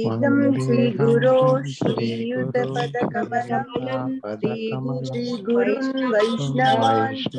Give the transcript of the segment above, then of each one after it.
इदं श्रीगुरो श्रीयुतपदकमलम् श्रीगुरुन् वैष्णवांश्च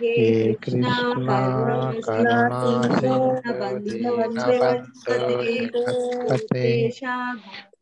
हे कृष्णा करुणा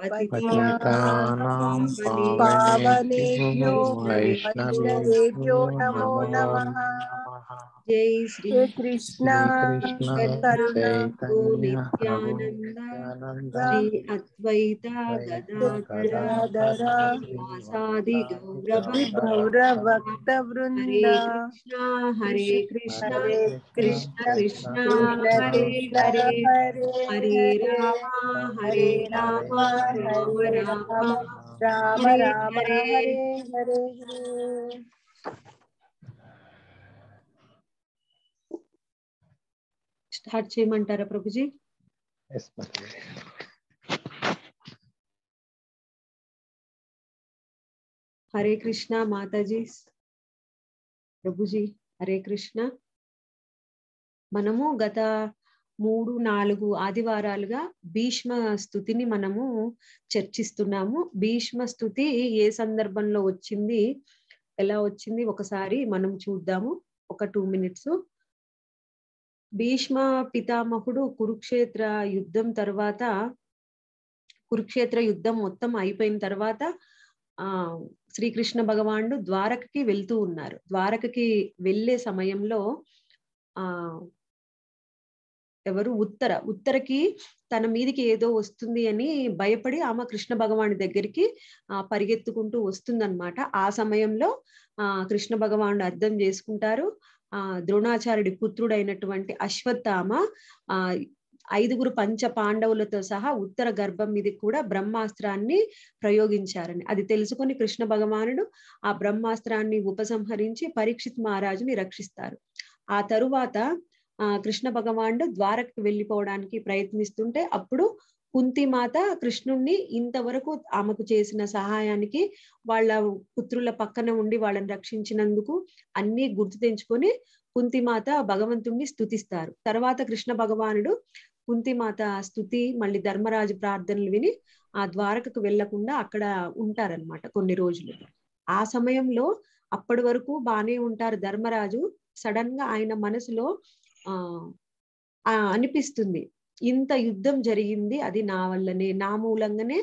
पतितानां पावनेभ्यो वैष्णवेभ्यो नमो नमः जय श्री कृष्ण करुणा श्री अद्वैता गदाधरा आसादि गौरभक्त वृंद हरे कृष्ण हरे कृष्ण कृष्ण कृष्ण हरे हरे हरे राम हरे राम राम राम राम राम हरे हरे స్టార్ట్ చేయమంటారా ప్రభుజీ హరే కృష్ణ మాతాజీ ప్రభుజీ హరే కృష్ణ మనము గత మూడు నాలుగు ఆదివారాలుగా భీష్మ స్థుతిని మనము చర్చిస్తున్నాము భీష్మ స్థుతి ఏ సందర్భంలో వచ్చింది ఎలా వచ్చింది ఒకసారి మనం చూద్దాము ఒక టూ మినిట్స్ భీష్మ పితామహుడు కురుక్షేత్ర యుద్ధం తర్వాత కురుక్షేత్ర యుద్ధం మొత్తం అయిపోయిన తర్వాత ఆ శ్రీకృష్ణ భగవానుడు ద్వారకకి వెళ్తూ ఉన్నారు ద్వారకకి వెళ్ళే సమయంలో ఆ ఎవరు ఉత్తర ఉత్తరకి తన మీదికి ఏదో వస్తుంది అని భయపడి ఆమె కృష్ణ భగవాను దగ్గరికి ఆ పరిగెత్తుకుంటూ వస్తుందన్నమాట ఆ సమయంలో ఆ కృష్ణ భగవానుడు అర్థం చేసుకుంటారు ఆ ద్రోణాచార్యుడి పుత్రుడైనటువంటి అశ్వత్థామ ఆ ఐదుగురు పంచ పాండవులతో సహా ఉత్తర గర్భం మీద కూడా బ్రహ్మాస్త్రాన్ని ప్రయోగించారని అది తెలుసుకుని కృష్ణ భగవానుడు ఆ బ్రహ్మాస్త్రాన్ని ఉపసంహరించి పరీక్షిత్ మహారాజుని రక్షిస్తారు ఆ తరువాత ఆ కృష్ణ భగవానుడు ద్వారకు వెళ్ళిపోవడానికి ప్రయత్నిస్తుంటే అప్పుడు కుంతిమాత కృష్ణుణ్ణి ఇంతవరకు ఆమెకు చేసిన సహాయానికి వాళ్ళ పుత్రుల పక్కన ఉండి వాళ్ళని రక్షించినందుకు అన్ని గుర్తు తెంచుకొని కుంతిమాత భగవంతుణ్ణి స్థుతిస్తారు తర్వాత కృష్ణ భగవానుడు కుంతిమాత స్థుతి మళ్ళీ ధర్మరాజు ప్రార్థనలు విని ఆ ద్వారకకు వెళ్లకుండా అక్కడ ఉంటారనమాట కొన్ని రోజులు ఆ సమయంలో అప్పటి వరకు బానే ఉంటారు ధర్మరాజు సడన్ గా ఆయన మనసులో ఆ అనిపిస్తుంది ఇంత యుద్ధం జరిగింది అది నా వల్లనే నా మూలంగానే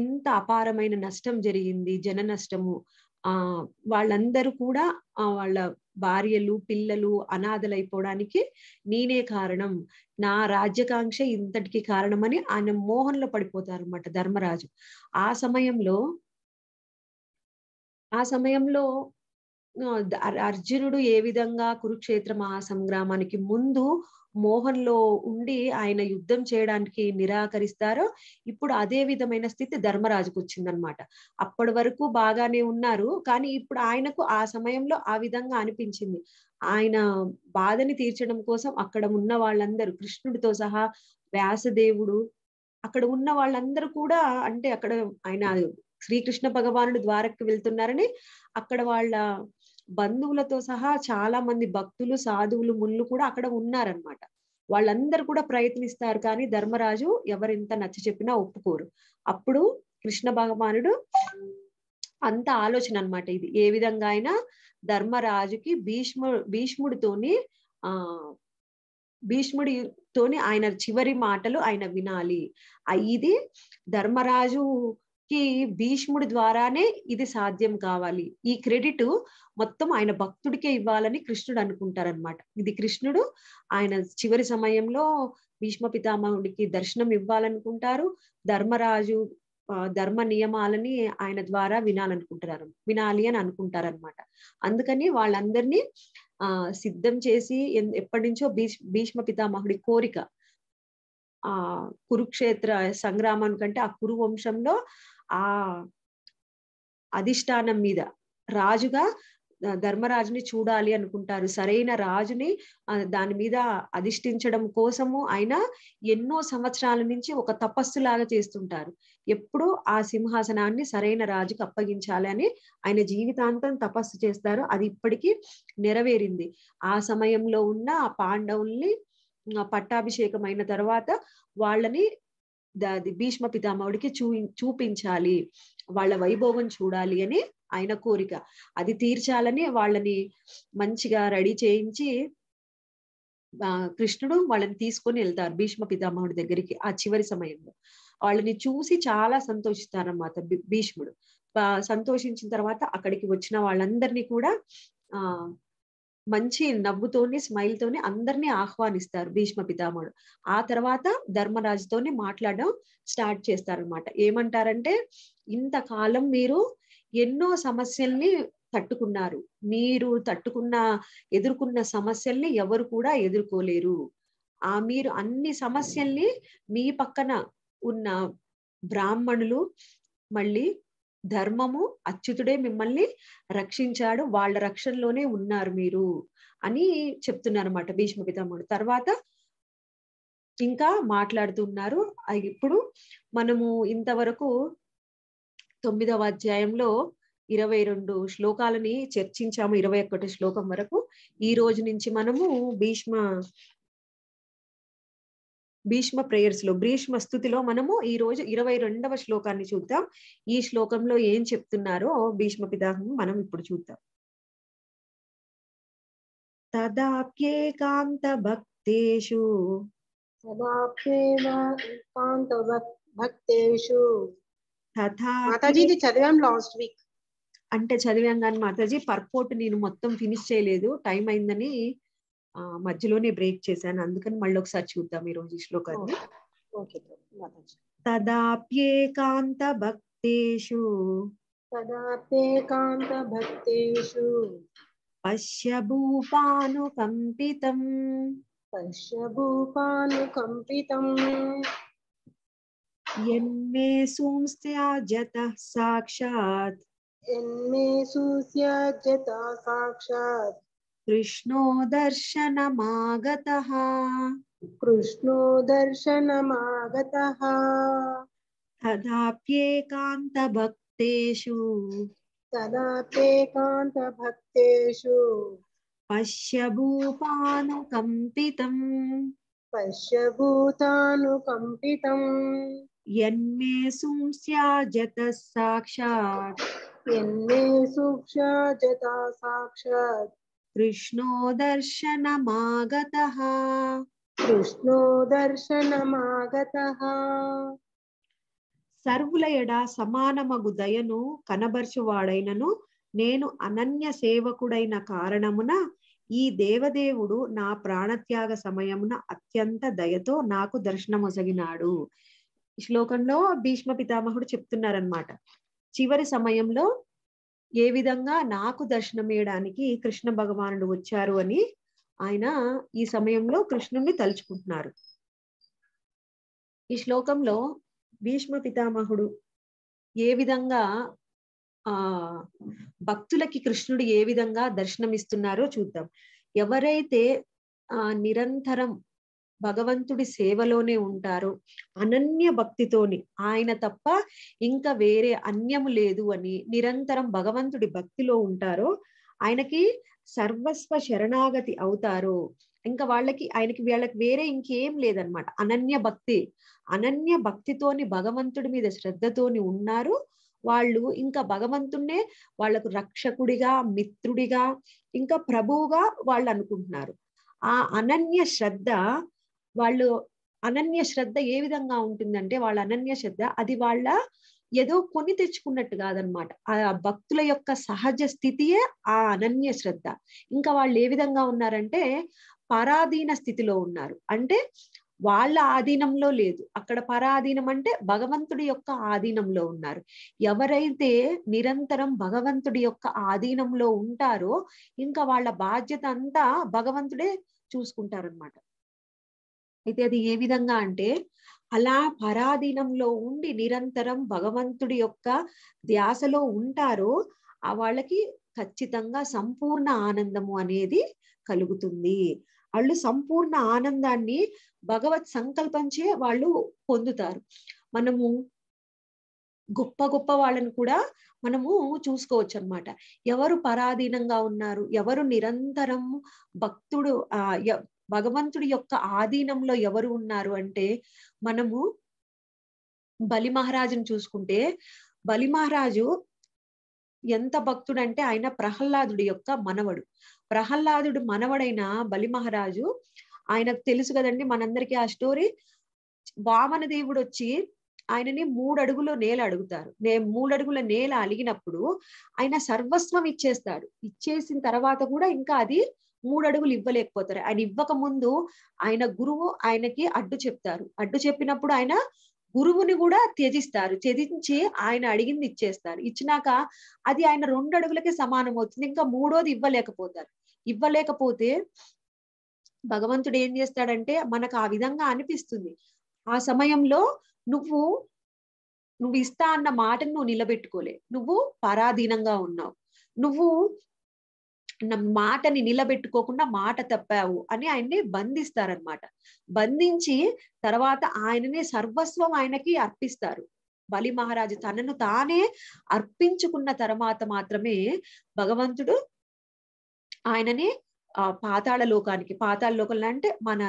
ఇంత అపారమైన నష్టం జరిగింది జన నష్టము ఆ వాళ్ళందరూ కూడా వాళ్ళ భార్యలు పిల్లలు అనాథలైపోవడానికి నేనే కారణం నా రాజ్యకాంక్ష ఇంతటికి కారణమని ఆయన మోహన్లో పడిపోతారు అనమాట ధర్మరాజు ఆ సమయంలో ఆ సమయంలో అర్జునుడు ఏ విధంగా కురుక్షేత్ర మహాసంగ్రామానికి ముందు మోహంలో ఉండి ఆయన యుద్ధం చేయడానికి నిరాకరిస్తారో ఇప్పుడు అదే విధమైన స్థితి ధర్మరాజుకు వచ్చిందనమాట అప్పటి వరకు బాగానే ఉన్నారు కానీ ఇప్పుడు ఆయనకు ఆ సమయంలో ఆ విధంగా అనిపించింది ఆయన బాధని తీర్చడం కోసం అక్కడ ఉన్న వాళ్ళందరూ కృష్ణుడితో సహా వ్యాసదేవుడు అక్కడ ఉన్న వాళ్ళందరూ కూడా అంటే అక్కడ ఆయన శ్రీకృష్ణ భగవానుడు ద్వారక్కి వెళ్తున్నారని అక్కడ వాళ్ళ బంధువులతో సహా చాలా మంది భక్తులు సాధువులు ముళ్ళు కూడా అక్కడ ఉన్నారనమాట వాళ్ళందరూ కూడా ప్రయత్నిస్తారు కానీ ధర్మరాజు ఎవరింత నచ్చ చెప్పినా ఒప్పుకోరు అప్పుడు కృష్ణ భగవానుడు అంత ఆలోచన అనమాట ఇది ఏ విధంగా అయినా ధర్మరాజుకి భీష్ము భీష్ముడితోని ఆ భీష్ముడితోని ఆయన చివరి మాటలు ఆయన వినాలి ఇది ధర్మరాజు ఆయనకి భీష్ముడి ద్వారానే ఇది సాధ్యం కావాలి ఈ క్రెడిట్ మొత్తం ఆయన భక్తుడికే ఇవ్వాలని కృష్ణుడు అనుకుంటారనమాట ఇది కృష్ణుడు ఆయన చివరి సమయంలో భీష్మ పితామహుడికి దర్శనం ఇవ్వాలనుకుంటారు ధర్మరాజు ధర్మ నియమాలని ఆయన ద్వారా వినాలనుకుంటున్నారు వినాలి అని అనుకుంటారనమాట అందుకని వాళ్ళందరినీ ఆ సిద్ధం చేసి ఎప్పటి నుంచో భీష్ భీష్మ పితామహుడి కోరిక ఆ కురుక్షేత్ర సంగ్రామం కంటే ఆ కురు వంశంలో ఆ అధిష్టానం మీద రాజుగా ధర్మరాజుని చూడాలి అనుకుంటారు సరైన రాజుని దాని మీద అధిష్ఠించడం కోసము ఆయన ఎన్నో సంవత్సరాల నుంచి ఒక తపస్సు లాగా చేస్తుంటారు ఎప్పుడు ఆ సింహాసనాన్ని సరైన రాజుకి అప్పగించాలి అని ఆయన జీవితాంతం తపస్సు చేస్తారు అది ఇప్పటికీ నెరవేరింది ఆ సమయంలో ఉన్న ఆ పాండవుల్ని పట్టాభిషేకం అయిన తర్వాత వాళ్ళని భీష్మ పితామహుడికి చూ చూపించాలి వాళ్ళ వైభవం చూడాలి అని ఆయన కోరిక అది తీర్చాలని వాళ్ళని మంచిగా రెడీ చేయించి కృష్ణుడు వాళ్ళని తీసుకొని వెళ్తారు భీష్మ పితామహుడి దగ్గరికి ఆ చివరి సమయంలో వాళ్ళని చూసి చాలా సంతోషిస్తారన్నమాట భీష్ముడు సంతోషించిన తర్వాత అక్కడికి వచ్చిన వాళ్ళందరినీ కూడా ఆ మంచి నవ్వుతోని స్మైల్ తోని అందరినీ ఆహ్వానిస్తారు భీష్మ పితామహుడు ఆ తర్వాత ధర్మరాజుతోని మాట్లాడడం స్టార్ట్ చేస్తారనమాట ఏమంటారంటే ఇంతకాలం మీరు ఎన్నో సమస్యల్ని తట్టుకున్నారు మీరు తట్టుకున్న ఎదుర్కొన్న సమస్యల్ని ఎవరు కూడా ఎదుర్కోలేరు ఆ మీరు అన్ని సమస్యల్ని మీ పక్కన ఉన్న బ్రాహ్మణులు మళ్ళీ ధర్మము అచ్యుతుడే మిమ్మల్ని రక్షించాడు వాళ్ళ రక్షణలోనే ఉన్నారు మీరు అని చెప్తున్నారు అనమాట భీష్మ పితామహుడు తర్వాత ఇంకా మాట్లాడుతున్నారు ఇప్పుడు మనము ఇంతవరకు తొమ్మిదవ అధ్యాయంలో ఇరవై రెండు శ్లోకాలని చర్చించాము ఇరవై ఒకటి శ్లోకం వరకు ఈ రోజు నుంచి మనము భీష్మ భీష్మ ప్రేయర్స్ లో భీష్మ స్థుతిలో మనము ఈ రోజు ఇరవై రెండవ శ్లోకాన్ని చూద్దాం ఈ శ్లోకంలో ఏం చెప్తున్నారో భీష్మ పితాహం మనం ఇప్పుడు చూద్దాం తదాప్యేకాంత భక్తేషు భక్తేషు చదివాం లాస్ట్ వీక్ అంటే చదివాం కానీ మాతాజీ పర్పోర్ట్ నేను మొత్తం ఫినిష్ చేయలేదు టైం అయిందని మధ్యలోనే బ్రేక్ చేశాను అందుకని మళ్ళీ ఒకసారి చూద్దాం ఈ రోజు శ్లోకాన్ని తదాప్యేకాంత భక్తేషు తదాప్యేకాంత భక్తేషు పశ్య కంపితం పశ్య కంపితం ఎన్మే సంస్థ్యాజత సాక్షాత్ ఎన్మే సంస్థ్యాజత సాక్షాత్ कृष्णो दर्शनमागतः कृष्णो दर्शन तदाप्येकांत भक्तेषु तदाप्येकांत भक्तेषु पश्य भूपानुकम्पितम् पश्य भूतानुकम्पितम् यन्मे संस्याजतः साक्षात् यन्मे सुक्षा जता साक्षात् కృష్ణో దర్శనమాగత కృష్ణో దర్శనమాగత సర్వుల ఎడ సమానమగు దయను కనబర్చువాడైనను నేను అనన్య సేవకుడైన కారణమున ఈ దేవదేవుడు నా ప్రాణత్యాగ సమయమున అత్యంత దయతో నాకు దర్శనమొసగినాడు శ్లోకంలో భీష్మ పితామహుడు చెప్తున్నారనమాట చివరి సమయంలో ఏ విధంగా నాకు దర్శనమేయడానికి కృష్ణ భగవానుడు వచ్చారు అని ఆయన ఈ సమయంలో కృష్ణుణ్ణి తలుచుకుంటున్నారు ఈ శ్లోకంలో భీష్మ పితామహుడు ఏ విధంగా ఆ భక్తులకి కృష్ణుడు ఏ విధంగా దర్శనమిస్తున్నారో చూద్దాం ఎవరైతే ఆ నిరంతరం భగవంతుడి సేవలోనే ఉంటారు అనన్య భక్తితోని ఆయన తప్ప ఇంకా వేరే అన్యము లేదు అని నిరంతరం భగవంతుడి భక్తిలో ఉంటారో ఆయనకి సర్వస్వ శరణాగతి అవుతారు ఇంకా వాళ్ళకి ఆయనకి వీళ్ళకి వేరే ఇంకేం లేదనమాట అనన్య భక్తి అనన్య భక్తితోని భగవంతుడి మీద శ్రద్ధతోని ఉన్నారు వాళ్ళు ఇంకా భగవంతుణ్ణే వాళ్లకు రక్షకుడిగా మిత్రుడిగా ఇంకా ప్రభువుగా వాళ్ళు అనుకుంటున్నారు ఆ అనన్య శ్రద్ధ వాళ్ళు అనన్య శ్రద్ధ ఏ విధంగా ఉంటుందంటే వాళ్ళ అనన్య శ్రద్ధ అది వాళ్ళ ఏదో కొని తెచ్చుకున్నట్టు కాదనమాట ఆ భక్తుల యొక్క సహజ స్థితియే ఆ అనన్య శ్రద్ధ ఇంకా వాళ్ళు ఏ విధంగా ఉన్నారంటే పరాధీన స్థితిలో ఉన్నారు అంటే వాళ్ళ ఆధీనంలో లేదు అక్కడ పరాధీనం అంటే భగవంతుడి యొక్క ఆధీనంలో ఉన్నారు ఎవరైతే నిరంతరం భగవంతుడి యొక్క ఆధీనంలో ఉంటారో ఇంకా వాళ్ళ బాధ్యత అంతా భగవంతుడే చూసుకుంటారనమాట అయితే అది ఏ విధంగా అంటే అలా పరాధీనంలో ఉండి నిరంతరం భగవంతుడి యొక్క ధ్యాసలో ఉంటారో ఆ వాళ్ళకి ఖచ్చితంగా సంపూర్ణ ఆనందము అనేది కలుగుతుంది వాళ్ళు సంపూర్ణ ఆనందాన్ని భగవత్ సంకల్పంచే వాళ్ళు పొందుతారు మనము గొప్ప గొప్ప వాళ్ళని కూడా మనము చూసుకోవచ్చు అనమాట ఎవరు పరాధీనంగా ఉన్నారు ఎవరు నిరంతరం భక్తుడు ఆ భగవంతుడి యొక్క ఆధీనంలో ఎవరు ఉన్నారు అంటే మనము బలి మహారాజును చూసుకుంటే బలి మహారాజు ఎంత భక్తుడంటే ఆయన ప్రహ్లాదుడి యొక్క మనవడు ప్రహ్లాదుడు మనవడైన బలి మహారాజు ఆయనకు తెలుసు కదండి మనందరికీ ఆ స్టోరీ వామన దేవుడు వచ్చి ఆయనని మూడడుగులో నేల అడుగుతారు నే మూడడుగుల నేల అలిగినప్పుడు ఆయన సర్వస్వం ఇచ్చేస్తాడు ఇచ్చేసిన తర్వాత కూడా ఇంకా అది మూడు అడుగులు ఇవ్వలేకపోతారు ఆయన ఇవ్వక ముందు ఆయన గురువు ఆయనకి అడ్డు చెప్తారు అడ్డు చెప్పినప్పుడు ఆయన గురువుని కూడా త్యజిస్తారు త్యజించి ఆయన అడిగింది ఇచ్చేస్తారు ఇచ్చినాక అది ఆయన రెండు అడుగులకి సమానం అవుతుంది ఇంకా మూడోది ఇవ్వలేకపోతారు ఇవ్వలేకపోతే భగవంతుడు ఏం చేస్తాడంటే మనకు ఆ విధంగా అనిపిస్తుంది ఆ సమయంలో నువ్వు నువ్వు ఇస్తా అన్న మాటను నువ్వు నిలబెట్టుకోలే నువ్వు పరాధీనంగా ఉన్నావు నువ్వు మాటని నిలబెట్టుకోకుండా మాట తప్పావు అని ఆయన్ని బంధిస్తారనమాట బంధించి తర్వాత ఆయనని సర్వస్వం ఆయనకి అర్పిస్తారు బలి మహారాజు తనను తానే అర్పించుకున్న తర్వాత మాత్రమే భగవంతుడు ఆయనని ఆ పాతాళ లోకానికి పాతాళ లోకంలో అంటే మన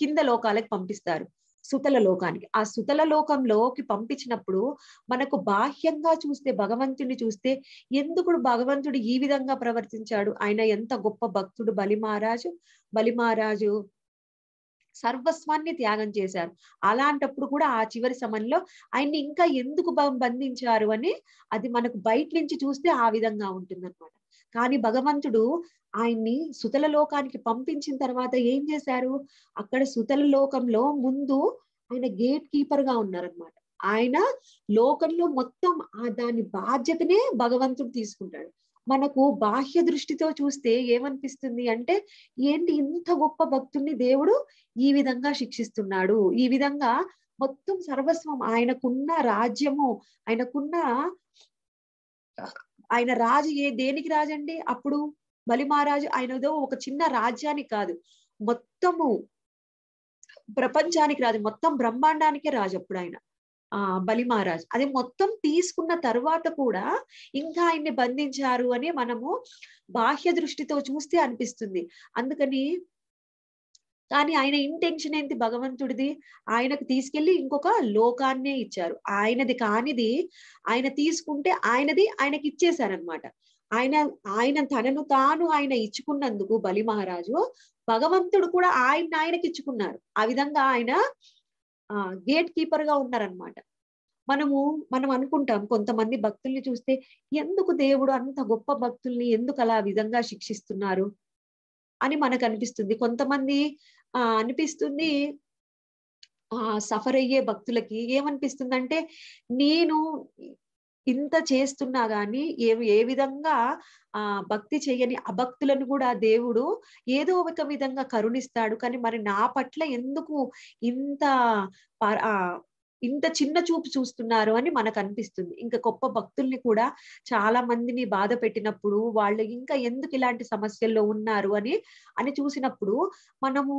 కింద లోకాలకు పంపిస్తారు సుతల లోకానికి ఆ సుతల లోకంలోకి పంపించినప్పుడు మనకు బాహ్యంగా చూస్తే భగవంతుడిని చూస్తే ఎందుకు భగవంతుడు ఈ విధంగా ప్రవర్తించాడు ఆయన ఎంత గొప్ప భక్తుడు బలి మహారాజు బలి మహారాజు సర్వస్వాన్ని త్యాగం చేశారు అలాంటప్పుడు కూడా ఆ చివరి సమయంలో ఆయన్ని ఇంకా ఎందుకు బంధించారు అని అది మనకు బయట నుంచి చూస్తే ఆ విధంగా ఉంటుందన్నమాట కానీ భగవంతుడు ఆయన్ని సుతల లోకానికి పంపించిన తర్వాత ఏం చేశారు అక్కడ సుతల లోకంలో ముందు ఆయన గేట్ కీపర్ గా ఉన్నారనమాట ఆయన లోకంలో మొత్తం ఆ దాని బాధ్యతనే భగవంతుడు తీసుకుంటాడు మనకు బాహ్య దృష్టితో చూస్తే ఏమనిపిస్తుంది అంటే ఏంటి ఇంత గొప్ప భక్తుడిని దేవుడు ఈ విధంగా శిక్షిస్తున్నాడు ఈ విధంగా మొత్తం సర్వస్వం ఆయనకున్న రాజ్యము ఆయనకున్న ఆయన రాజు ఏ దేనికి రాజండి అప్పుడు బలి మహారాజు ఆయనదో ఒక చిన్న రాజ్యానికి కాదు మొత్తము ప్రపంచానికి రాజు మొత్తం బ్రహ్మాండానికే రాజు అప్పుడు ఆయన ఆ బలి మహారాజ్ అది మొత్తం తీసుకున్న తర్వాత కూడా ఇంకా ఆయన్ని బంధించారు అని మనము బాహ్య దృష్టితో చూస్తే అనిపిస్తుంది అందుకని కానీ ఆయన ఇంటెన్షన్ ఏంటి భగవంతుడిది ఆయనకు తీసుకెళ్లి ఇంకొక లోకాన్నే ఇచ్చారు ఆయనది కానిది ఆయన తీసుకుంటే ఆయనది ఆయనకి ఇచ్చేశారనమాట ఆయన ఆయన తనను తాను ఆయన ఇచ్చుకున్నందుకు బలి మహారాజు భగవంతుడు కూడా ఆయన ఆయనకి ఇచ్చుకున్నారు ఆ విధంగా ఆయన గేట్ కీపర్ గా ఉన్నారనమాట మనము మనం అనుకుంటాం కొంతమంది భక్తుల్ని చూస్తే ఎందుకు దేవుడు అంత గొప్ప భక్తుల్ని ఎందుకు అలా విధంగా శిక్షిస్తున్నారు అని మనకు అనిపిస్తుంది కొంతమంది ఆ అనిపిస్తుంది ఆ సఫర్ అయ్యే భక్తులకి ఏమనిపిస్తుందంటే నేను ఇంత చేస్తున్నా గాని ఏ ఏ విధంగా ఆ భక్తి చేయని అభక్తులను కూడా దేవుడు ఏదో ఒక విధంగా కరుణిస్తాడు కానీ మరి నా పట్ల ఎందుకు ఇంత ఇంత చిన్న చూపు చూస్తున్నారు అని మనకు అనిపిస్తుంది ఇంకా గొప్ప భక్తుల్ని కూడా చాలా మందిని బాధ పెట్టినప్పుడు వాళ్ళు ఇంకా ఎందుకు ఇలాంటి సమస్యల్లో ఉన్నారు అని అని చూసినప్పుడు మనము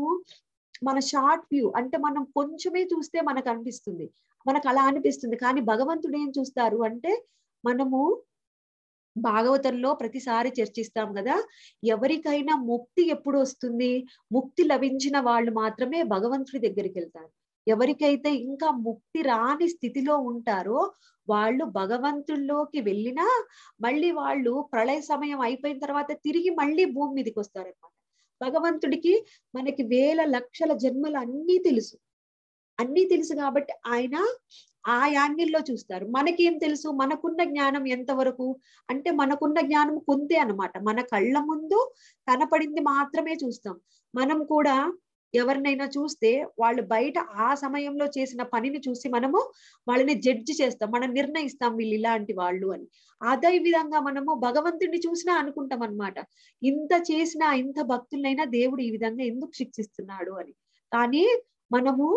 మన షార్ట్ వ్యూ అంటే మనం కొంచెమే చూస్తే మనకు అనిపిస్తుంది మనకు అలా అనిపిస్తుంది కానీ భగవంతుడు ఏం చూస్తారు అంటే మనము భాగవతంలో ప్రతిసారి చర్చిస్తాం కదా ఎవరికైనా ముక్తి ఎప్పుడు వస్తుంది ముక్తి లభించిన వాళ్ళు మాత్రమే భగవంతుడి దగ్గరికి వెళ్తారు ఎవరికైతే ఇంకా ముక్తి రాని స్థితిలో ఉంటారో వాళ్ళు భగవంతుల్లోకి వెళ్ళినా మళ్ళీ వాళ్ళు ప్రళయ సమయం అయిపోయిన తర్వాత తిరిగి మళ్ళీ భూమి మీదకి వస్తారనమాట భగవంతుడికి మనకి వేల లక్షల జన్మలు అన్నీ తెలుసు అన్నీ తెలుసు కాబట్టి ఆయన ఆ యాంగిల్లో చూస్తారు మనకేం తెలుసు మనకున్న జ్ఞానం ఎంతవరకు అంటే మనకున్న జ్ఞానం కొంతే అనమాట మన కళ్ళ ముందు కనపడింది మాత్రమే చూస్తాం మనం కూడా ఎవరినైనా చూస్తే వాళ్ళు బయట ఆ సమయంలో చేసిన పనిని చూసి మనము వాళ్ళని జడ్జి చేస్తాం మనం నిర్ణయిస్తాం వీళ్ళు ఇలాంటి వాళ్ళు అని అదే విధంగా మనము భగవంతుడిని చూసినా అనుకుంటాం అనమాట ఇంత చేసినా ఇంత భక్తులైనా దేవుడు ఈ విధంగా ఎందుకు శిక్షిస్తున్నాడు అని కానీ మనము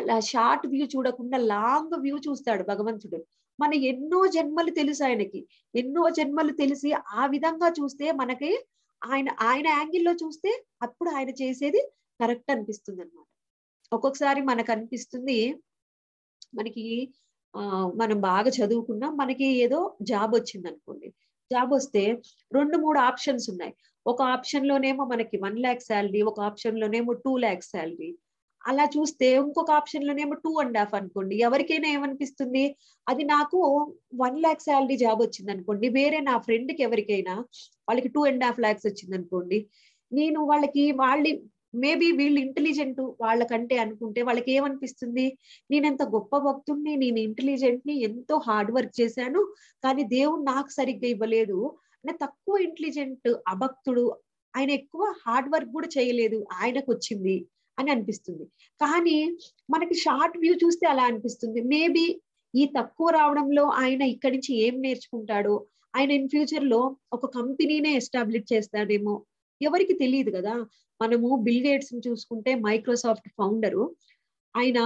అలా షార్ట్ వ్యూ చూడకుండా లాంగ్ వ్యూ చూస్తాడు భగవంతుడు మన ఎన్నో జన్మలు తెలుసు ఆయనకి ఎన్నో జన్మలు తెలిసి ఆ విధంగా చూస్తే మనకి ఆయన ఆయన యాంగిల్లో చూస్తే అప్పుడు ఆయన చేసేది కరెక్ట్ అనిపిస్తుంది అనమాట ఒక్కొక్కసారి మనకు అనిపిస్తుంది మనకి మనం బాగా చదువుకున్నాం మనకి ఏదో జాబ్ వచ్చింది అనుకోండి జాబ్ వస్తే రెండు మూడు ఆప్షన్స్ ఉన్నాయి ఒక ఆప్షన్ లోనేమో మనకి వన్ ల్యాక్ శాలరీ ఒక ఆప్షన్ లోనేమో టూ ల్యాక్ శాలరీ అలా చూస్తే ఇంకొక ఆప్షన్ లోనేమో టూ అండ్ హాఫ్ అనుకోండి ఎవరికైనా ఏమనిపిస్తుంది అది నాకు వన్ ల్యాక్ శాలరీ జాబ్ వచ్చింది అనుకోండి వేరే నా ఫ్రెండ్ కి ఎవరికైనా వాళ్ళకి టూ అండ్ హాఫ్ ల్యాక్స్ వచ్చింది అనుకోండి నేను వాళ్ళకి వాళ్ళు మేబీ వీళ్ళు ఇంటెలిజెంట్ వాళ్ళకంటే అనుకుంటే వాళ్ళకి ఏమనిపిస్తుంది నేను ఎంత గొప్ప భక్తుడిని నేను ఇంటెలిజెంట్ ని ఎంతో హార్డ్ వర్క్ చేశాను కానీ దేవుడు నాకు సరిగ్గా ఇవ్వలేదు అంటే తక్కువ ఇంటెలిజెంట్ అభక్తుడు ఆయన ఎక్కువ హార్డ్ వర్క్ కూడా చేయలేదు ఆయనకు వచ్చింది అని అనిపిస్తుంది కానీ మనకి షార్ట్ వ్యూ చూస్తే అలా అనిపిస్తుంది మేబీ ఈ తక్కువ రావడంలో ఆయన ఇక్కడి నుంచి ఏం నేర్చుకుంటాడో ఆయన ఇన్ ఫ్యూచర్ లో ఒక కంపెనీనే ఎస్టాబ్లిష్ చేస్తాడేమో ఎవరికి తెలియదు కదా మనము బిల్ గేట్స్ చూసుకుంటే మైక్రోసాఫ్ట్ ఫౌండరు ఆయన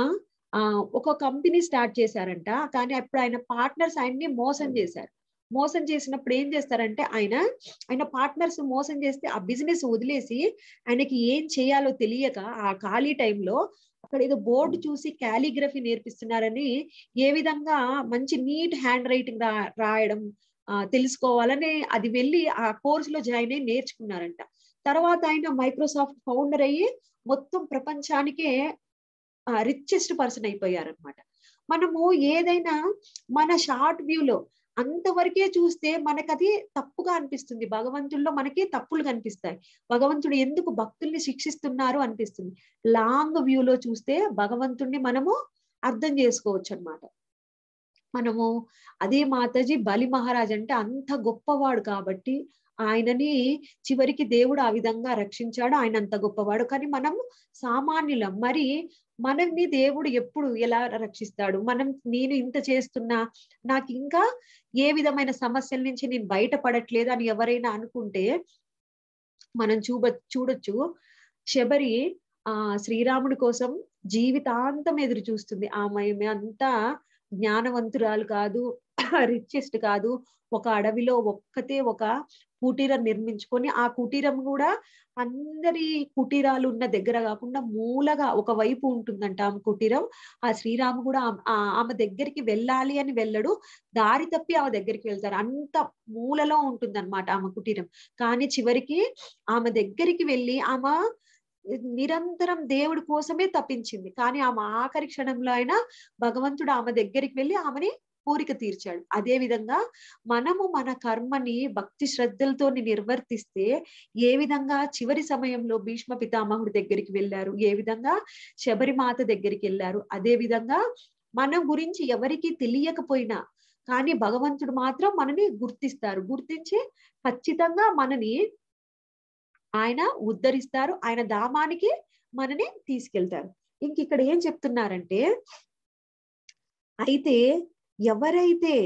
ఒక కంపెనీ స్టార్ట్ చేశారంట కానీ అప్పుడు ఆయన పార్ట్నర్స్ ఆయన్ని మోసం చేశారు మోసం చేసినప్పుడు ఏం చేస్తారంటే ఆయన ఆయన పార్ట్నర్స్ మోసం చేస్తే ఆ బిజినెస్ వదిలేసి ఆయనకి ఏం చేయాలో తెలియక ఆ ఖాళీ టైంలో అక్కడ ఏదో బోర్డు చూసి క్యాలిగ్రఫీ నేర్పిస్తున్నారని ఏ విధంగా మంచి నీట్ హ్యాండ్ రైటింగ్ రాయడం తెలుసుకోవాలని అది వెళ్ళి ఆ కోర్సులో జాయిన్ అయ్యి నేర్చుకున్నారంట తర్వాత ఆయన మైక్రోసాఫ్ట్ ఫౌండర్ అయ్యి మొత్తం ప్రపంచానికే రిచెస్ట్ పర్సన్ అయిపోయారనమాట మనము ఏదైనా మన షార్ట్ వ్యూలో అంతవరకే చూస్తే అది తప్పుగా అనిపిస్తుంది భగవంతుల్లో మనకి తప్పులు కనిపిస్తాయి భగవంతుడు ఎందుకు భక్తుల్ని శిక్షిస్తున్నారు అనిపిస్తుంది లాంగ్ వ్యూలో చూస్తే భగవంతుణ్ణి మనము అర్థం చేసుకోవచ్చు అనమాట మనము అదే మాతాజీ బలి మహారాజ్ అంటే అంత గొప్పవాడు కాబట్టి ఆయనని చివరికి దేవుడు ఆ విధంగా రక్షించాడు ఆయన అంత గొప్పవాడు కానీ మనం సామాన్యులం మరి మనల్ని దేవుడు ఎప్పుడు ఎలా రక్షిస్తాడు మనం నేను ఇంత చేస్తున్నా నాకు ఇంకా ఏ విధమైన సమస్యల నుంచి నేను బయటపడట్లేదు అని ఎవరైనా అనుకుంటే మనం చూడ చూడొచ్చు శబరి ఆ శ్రీరాముడి కోసం జీవితాంతం ఎదురు చూస్తుంది ఆమె అంతా జ్ఞానవంతురాలు కాదు రిచెస్ట్ కాదు ఒక అడవిలో ఒక్కతే ఒక కుటీరం నిర్మించుకొని ఆ కుటీరం కూడా అందరి కుటీరాలు ఉన్న దగ్గర కాకుండా మూలగా ఒక వైపు ఉంటుందంట ఆమె కుటీరం ఆ శ్రీరాము కూడా ఆమె దగ్గరికి వెళ్ళాలి అని వెళ్ళడు దారి తప్పి ఆమె దగ్గరికి వెళ్తారు అంత మూలలో ఉంటుందన్నమాట ఆమె కుటీరం కానీ చివరికి ఆమె దగ్గరికి వెళ్ళి ఆమె నిరంతరం దేవుడి కోసమే తప్పించింది కానీ ఆమె ఆఖరి క్షణంలో అయినా భగవంతుడు ఆమె దగ్గరికి వెళ్ళి ఆమెని కోరిక తీర్చాడు అదే విధంగా మనము మన కర్మని భక్తి శ్రద్ధలతో నిర్వర్తిస్తే ఏ విధంగా చివరి సమయంలో భీష్మ పితామహుడి దగ్గరికి వెళ్ళారు ఏ విధంగా శబరిమాత దగ్గరికి వెళ్ళారు అదే విధంగా మన గురించి ఎవరికి తెలియకపోయినా కానీ భగవంతుడు మాత్రం మనని గుర్తిస్తారు గుర్తించి ఖచ్చితంగా మనని ఆయన ఉద్ధరిస్తారు ఆయన ధామానికి మనని తీసుకెళ్తారు ఇంక ఇక్కడ ఏం చెప్తున్నారంటే అయితే ఎవరైతే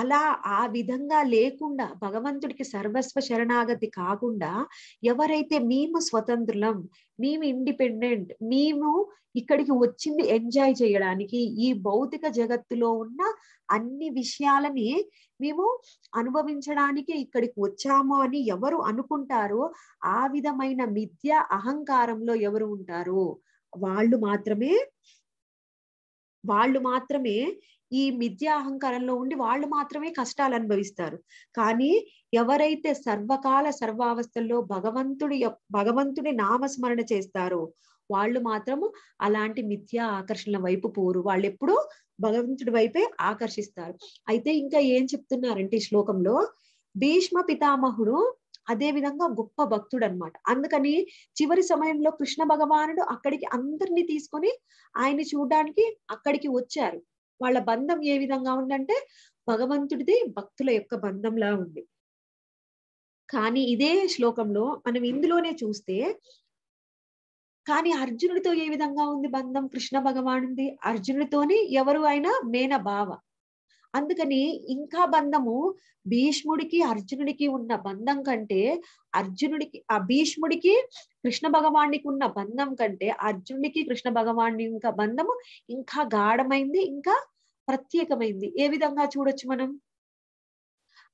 అలా ఆ విధంగా లేకుండా భగవంతుడికి సర్వస్వ శరణాగతి కాకుండా ఎవరైతే మేము స్వతంత్రులం మేము ఇండిపెండెంట్ మేము ఇక్కడికి వచ్చింది ఎంజాయ్ చేయడానికి ఈ భౌతిక జగత్తులో ఉన్న అన్ని విషయాలని మేము అనుభవించడానికి ఇక్కడికి వచ్చాము అని ఎవరు అనుకుంటారో ఆ విధమైన మిథ్య అహంకారంలో ఎవరు ఉంటారు వాళ్ళు మాత్రమే వాళ్ళు మాత్రమే ఈ మిథ్యా అహంకారంలో ఉండి వాళ్ళు మాత్రమే కష్టాలు అనుభవిస్తారు కానీ ఎవరైతే సర్వకాల సర్వావస్థల్లో భగవంతుడి భగవంతుని నామస్మరణ చేస్తారో వాళ్ళు మాత్రము అలాంటి మిథ్యా ఆకర్షణల వైపు పోరు వాళ్ళు ఎప్పుడూ భగవంతుడి వైపే ఆకర్షిస్తారు అయితే ఇంకా ఏం చెప్తున్నారంటే శ్లోకంలో భీష్మ పితామహుడు అదే విధంగా గొప్ప భక్తుడు అనమాట అందుకని చివరి సమయంలో కృష్ణ భగవానుడు అక్కడికి అందరినీ తీసుకొని ఆయన్ని చూడడానికి అక్కడికి వచ్చారు వాళ్ళ బంధం ఏ విధంగా ఉందంటే భగవంతుడిది భక్తుల యొక్క బంధంలా ఉంది కానీ ఇదే శ్లోకంలో మనం ఇందులోనే చూస్తే కానీ అర్జునుడితో ఏ విధంగా ఉంది బంధం కృష్ణ భగవానుంది అర్జునుడితోని ఎవరు అయినా మేన భావ అందుకని ఇంకా బంధము భీష్ముడికి అర్జునుడికి ఉన్న బంధం కంటే అర్జునుడికి ఆ భీష్ముడికి కృష్ణ భగవానికి ఉన్న బంధం కంటే అర్జునుడికి కృష్ణ భగవాన్ని ఇంకా బంధము ఇంకా గాఢమైంది ఇంకా ప్రత్యేకమైంది ఏ విధంగా చూడొచ్చు మనం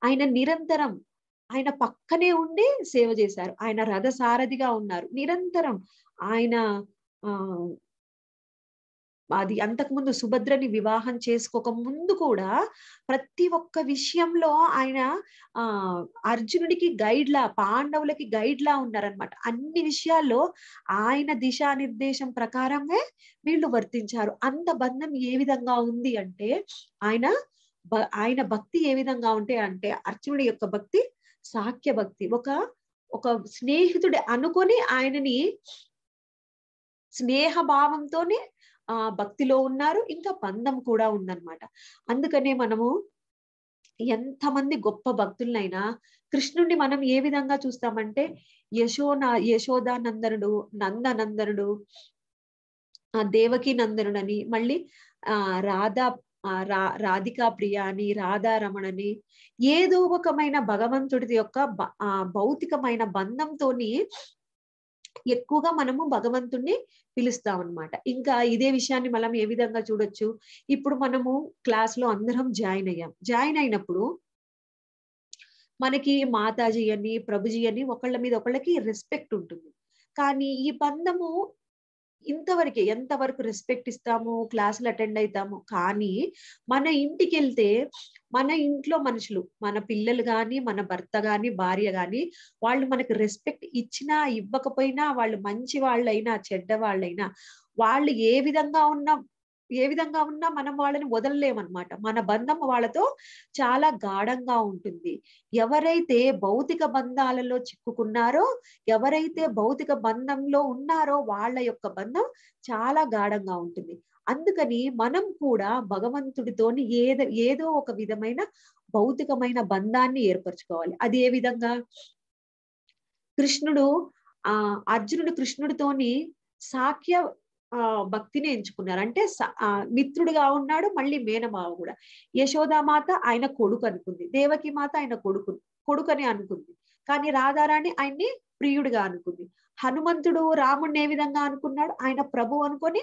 ఆయన నిరంతరం ఆయన పక్కనే ఉండి సేవ చేశారు ఆయన రథసారథిగా ఉన్నారు నిరంతరం ఆయన ఆ అది అంతకుముందు సుభద్రని వివాహం చేసుకోక ముందు కూడా ప్రతి ఒక్క విషయంలో ఆయన ఆ అర్జునుడికి గైడ్లా పాండవులకి గైడ్లా ఉన్నారనమాట అన్ని విషయాల్లో ఆయన దిశానిర్దేశం ప్రకారమే వీళ్ళు వర్తించారు అంత బంధం ఏ విధంగా ఉంది అంటే ఆయన ఆయన భక్తి ఏ విధంగా ఉంటే అంటే అర్జునుడి యొక్క భక్తి సాఖ్య భక్తి ఒక ఒక స్నేహితుడి అనుకొని ఆయనని స్నేహ భావంతోనే ఆ భక్తిలో ఉన్నారు ఇంకా పందం కూడా ఉందన్నమాట అందుకనే మనము ఎంతమంది గొప్ప భక్తులనైనా కృష్ణుడిని మనం ఏ విధంగా చూస్తామంటే యశోనా యశోదానందనుడు నందనందనుడు ఆ దేవకి నందనుడని మళ్ళీ ఆ రాధా రా రాధికా ప్రియ అని రాధారమణని ఏదో ఒకమైన భగవంతుడి యొక్క భౌతికమైన బంధంతోని ఎక్కువగా మనము భగవంతుణ్ణి పిలుస్తాం అనమాట ఇంకా ఇదే విషయాన్ని మనం ఏ విధంగా చూడొచ్చు ఇప్పుడు మనము క్లాస్ లో అందరం జాయిన్ అయ్యాం జాయిన్ అయినప్పుడు మనకి మాతాజీ అని ప్రభుజీ అని ఒకళ్ళ మీద ఒకళ్ళకి రెస్పెక్ట్ ఉంటుంది కానీ ఈ బంధము ఇంతవరకే ఎంతవరకు రెస్పెక్ట్ ఇస్తాము క్లాసులు అటెండ్ అవుతాము కానీ మన ఇంటికి వెళ్తే మన ఇంట్లో మనుషులు మన పిల్లలు కానీ మన భర్త కానీ భార్య కానీ వాళ్ళు మనకు రెస్పెక్ట్ ఇచ్చినా ఇవ్వకపోయినా వాళ్ళు మంచి వాళ్ళైనా చెడ్డ వాళ్ళైనా వాళ్ళు ఏ విధంగా ఉన్న ఏ విధంగా ఉన్నా మనం వాళ్ళని వదలలేమన్నమాట మన బంధం వాళ్ళతో చాలా గాఢంగా ఉంటుంది ఎవరైతే భౌతిక బంధాలలో చిక్కుకున్నారో ఎవరైతే భౌతిక బంధంలో ఉన్నారో వాళ్ళ యొక్క బంధం చాలా గాఢంగా ఉంటుంది అందుకని మనం కూడా భగవంతుడితోని ఏదో ఏదో ఒక విధమైన భౌతికమైన బంధాన్ని ఏర్పరచుకోవాలి అది ఏ విధంగా కృష్ణుడు ఆ అర్జునుడు కృష్ణుడితోని సాఖ్య ఆ భక్తిని ఎంచుకున్నారు అంటే మిత్రుడుగా ఉన్నాడు మళ్ళీ మేనమావ కూడా యశోదామాత ఆయన కొడుకు అనుకుంది దేవకి మాత ఆయన కొడుకు కొడుకని అనుకుంది కానీ రాధారాణి ఆయన్ని ప్రియుడిగా అనుకుంది హనుమంతుడు రాముడిని ఏ విధంగా అనుకున్నాడు ఆయన ప్రభు అనుకొని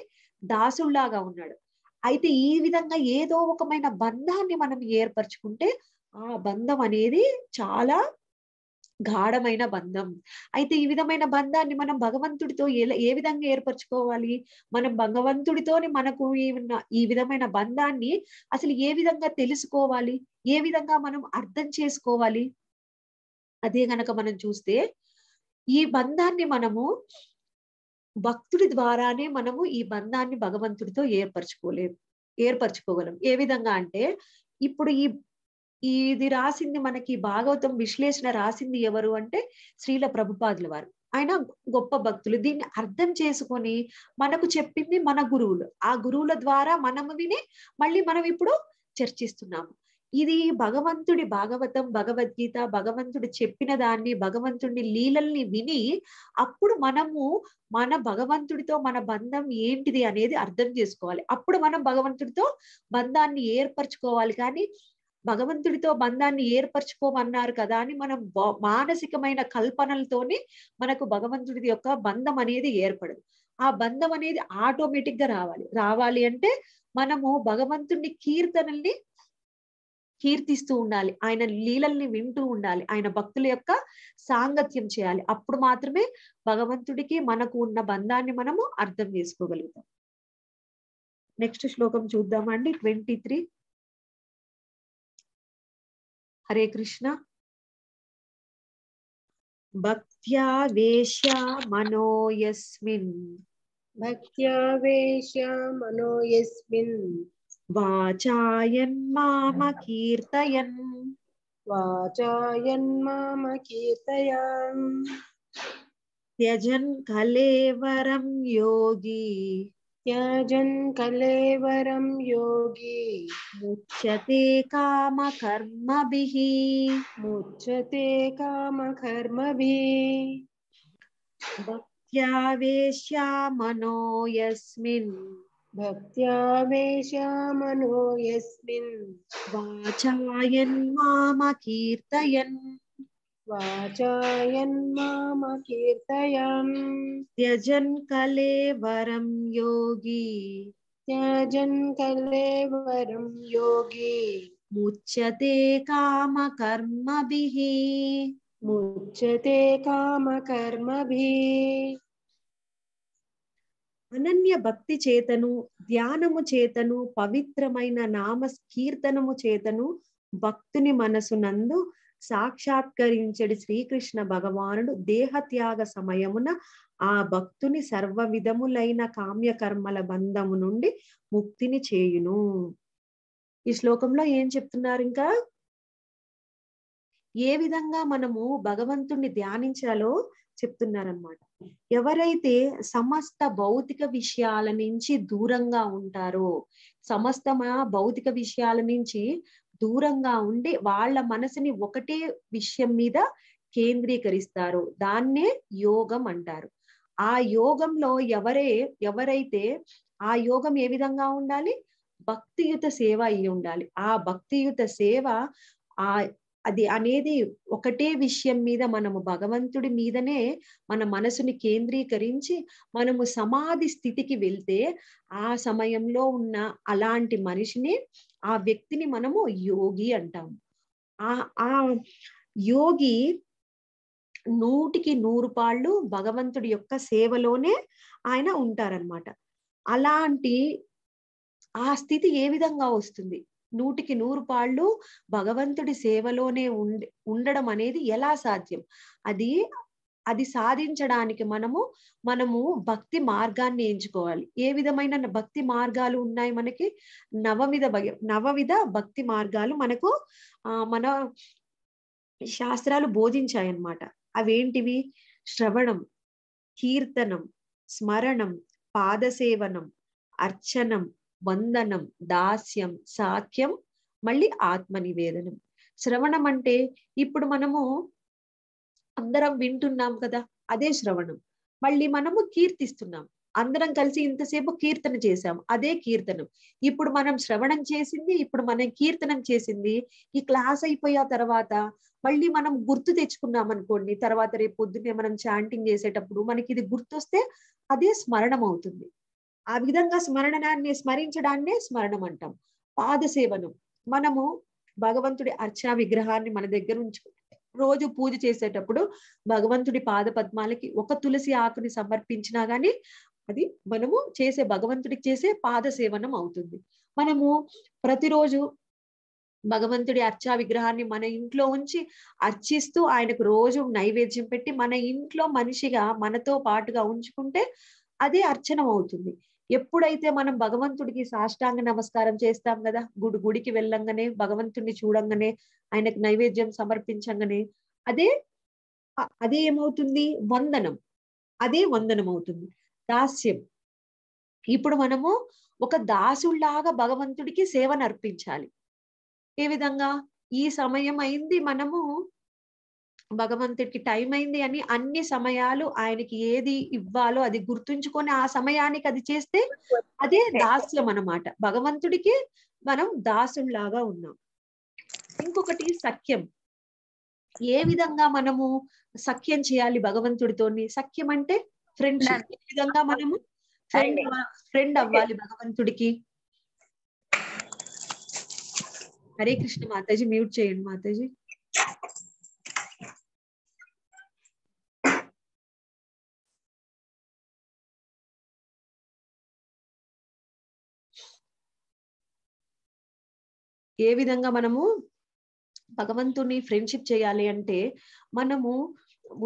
దాసుల్లాగా ఉన్నాడు అయితే ఈ విధంగా ఏదో ఒకమైన బంధాన్ని మనం ఏర్పరచుకుంటే ఆ బంధం అనేది చాలా గాఢమైన బంధం అయితే ఈ విధమైన బంధాన్ని మనం భగవంతుడితో ఏ విధంగా ఏర్పరచుకోవాలి మనం భగవంతుడితోని మనకు ఈ విధమైన బంధాన్ని అసలు ఏ విధంగా తెలుసుకోవాలి ఏ విధంగా మనం అర్థం చేసుకోవాలి అదే గనక మనం చూస్తే ఈ బంధాన్ని మనము భక్తుడి ద్వారానే మనము ఈ బంధాన్ని భగవంతుడితో ఏర్పరచుకోలేము ఏర్పరచుకోగలం ఏ విధంగా అంటే ఇప్పుడు ఈ ఇది రాసింది మనకి భాగవతం విశ్లేషణ రాసింది ఎవరు అంటే శ్రీల ప్రభుపాదుల వారు ఆయన గొప్ప భక్తులు దీన్ని అర్థం చేసుకొని మనకు చెప్పింది మన గురువులు ఆ గురువుల ద్వారా మనము విని మళ్ళీ మనం ఇప్పుడు చర్చిస్తున్నాము ఇది భగవంతుడి భాగవతం భగవద్గీత భగవంతుడు చెప్పిన దాన్ని భగవంతుడి లీలల్ని విని అప్పుడు మనము మన భగవంతుడితో మన బంధం ఏంటిది అనేది అర్థం చేసుకోవాలి అప్పుడు మనం భగవంతుడితో బంధాన్ని ఏర్పరచుకోవాలి కానీ భగవంతుడితో బంధాన్ని ఏర్పరచుకోమన్నారు కదా అని మనం మానసికమైన కల్పనలతోనే మనకు భగవంతుడి యొక్క బంధం అనేది ఏర్పడదు ఆ బంధం అనేది ఆటోమేటిక్ గా రావాలి రావాలి అంటే మనము భగవంతుడిని కీర్తనల్ని కీర్తిస్తూ ఉండాలి ఆయన లీలల్ని వింటూ ఉండాలి ఆయన భక్తుల యొక్క సాంగత్యం చేయాలి అప్పుడు మాత్రమే భగవంతుడికి మనకు ఉన్న బంధాన్ని మనము అర్థం చేసుకోగలుగుతాం నెక్స్ట్ శ్లోకం చూద్దామండి ట్వంటీ త్రీ हरे कृष्ण भक्त्यावेश्या मनो यस्मिन् वेश्या मनो यस्मिन् वाचायन्मामकीर्तयन् वाचायन्मामकीर्तयन् त्यजन् कलेवरं योगी त्यजन् कलेवरं योगी मुच्यते कामकर्मभिः मुच्यते कामकर्मभिः भक्त्या वेश्या मनो यस्मिन् भक्त्या मनो यस्मिन् वाचायन् मामकीर्तयन् త్యజన్ కలే వరం యోగి ముచ్యతే కామ కర్మ योगी ముచ్యతే కామ ముచ్చతే కామకర్మభి అనన్య భక్తి చేతను ధ్యానము చేతను పవిత్రమైన నామ కీర్తనము చేతను భక్తుని మనసునందు సాక్షాత్కరించడి శ్రీకృష్ణ భగవానుడు దేహత్యాగ సమయమున ఆ భక్తుని సర్వ విధములైన కామ్యకర్మల బంధము నుండి ముక్తిని చేయును ఈ శ్లోకంలో ఏం చెప్తున్నారు ఇంకా ఏ విధంగా మనము భగవంతుణ్ణి ధ్యానించాలో చెప్తున్నారనమాట ఎవరైతే సమస్త భౌతిక విషయాల నుంచి దూరంగా ఉంటారో సమస్తమా భౌతిక విషయాల నుంచి దూరంగా ఉండి వాళ్ళ మనసుని ఒకటే విషయం మీద కేంద్రీకరిస్తారు దాన్నే యోగం అంటారు ఆ యోగంలో ఎవరే ఎవరైతే ఆ యోగం ఏ విధంగా ఉండాలి భక్తియుత సేవ అయి ఉండాలి ఆ భక్తియుత సేవ ఆ అది అనేది ఒకటే విషయం మీద మనము భగవంతుడి మీదనే మన మనసుని కేంద్రీకరించి మనము సమాధి స్థితికి వెళ్తే ఆ సమయంలో ఉన్న అలాంటి మనిషిని ఆ వ్యక్తిని మనము యోగి అంటాము ఆ ఆ యోగి నూటికి నూరు పాళ్ళు భగవంతుడి యొక్క సేవలోనే ఆయన ఉంటారనమాట అలాంటి ఆ స్థితి ఏ విధంగా వస్తుంది నూటికి నూరు పాళ్ళు భగవంతుడి సేవలోనే ఉండడం అనేది ఎలా సాధ్యం అది అది సాధించడానికి మనము మనము భక్తి మార్గాన్ని ఎంచుకోవాలి ఏ విధమైన భక్తి మార్గాలు ఉన్నాయి మనకి నవవిధ నవవిధ భక్తి మార్గాలు మనకు ఆ మన శాస్త్రాలు బోధించాయన్నమాట అవేంటివి శ్రవణం కీర్తనం స్మరణం పాదసేవనం అర్చనం వందనం దాస్యం సాఖ్యం మళ్ళీ ఆత్మ నివేదనం శ్రవణం అంటే ఇప్పుడు మనము అందరం వింటున్నాం కదా అదే శ్రవణం మళ్ళీ మనము కీర్తిస్తున్నాం అందరం కలిసి ఇంతసేపు కీర్తన చేశాం అదే కీర్తనం ఇప్పుడు మనం శ్రవణం చేసింది ఇప్పుడు మనం కీర్తనం చేసింది ఈ క్లాస్ అయిపోయా తర్వాత మళ్ళీ మనం గుర్తు తెచ్చుకున్నాం అనుకోండి తర్వాత రేపు పొద్దున్నే మనం చాంటింగ్ చేసేటప్పుడు మనకి ఇది గుర్తొస్తే అదే స్మరణం అవుతుంది ఆ విధంగా స్మరణాన్ని స్మరించడాన్నే స్మరణం అంటాం పాద మనము భగవంతుడి అర్చన విగ్రహాన్ని మన దగ్గర ఉంచు రోజు పూజ చేసేటప్పుడు భగవంతుడి పాద పద్మాలకి ఒక తులసి ఆకుని సమర్పించినా గాని అది మనము చేసే భగవంతుడికి చేసే పాద సేవనం అవుతుంది మనము ప్రతిరోజు భగవంతుడి అర్చా విగ్రహాన్ని మన ఇంట్లో ఉంచి అర్చిస్తూ ఆయనకు రోజు నైవేద్యం పెట్టి మన ఇంట్లో మనిషిగా మనతో పాటుగా ఉంచుకుంటే అదే అర్చనం అవుతుంది ఎప్పుడైతే మనం భగవంతుడికి సాష్టాంగ నమస్కారం చేస్తాం కదా గుడి గుడికి వెళ్ళంగానే భగవంతుడిని చూడంగానే ఆయనకు నైవేద్యం సమర్పించంగానే అదే అదే ఏమవుతుంది వందనం అదే వందనం అవుతుంది దాస్యం ఇప్పుడు మనము ఒక దాసుల్లాగా భగవంతుడికి సేవను అర్పించాలి ఏ విధంగా ఈ సమయం అయింది మనము భగవంతుడికి టైం అయింది అని అన్ని సమయాలు ఆయనకి ఏది ఇవ్వాలో అది గుర్తుంచుకొని ఆ సమయానికి అది చేస్తే అదే దాస్యం అనమాట భగవంతుడికి మనం లాగా ఉన్నాం ఇంకొకటి సఖ్యం ఏ విధంగా మనము సఖ్యం చేయాలి భగవంతుడితోని సఖ్యం అంటే ఫ్రెండ్షిప్ ఏ విధంగా మనము ఫ్రెండ్ ఫ్రెండ్ అవ్వాలి భగవంతుడికి హరే కృష్ణ మాతాజీ మ్యూట్ చేయండి మాతాజీ ఏ విధంగా మనము భగవంతుని ఫ్రెండ్షిప్ చేయాలి అంటే మనము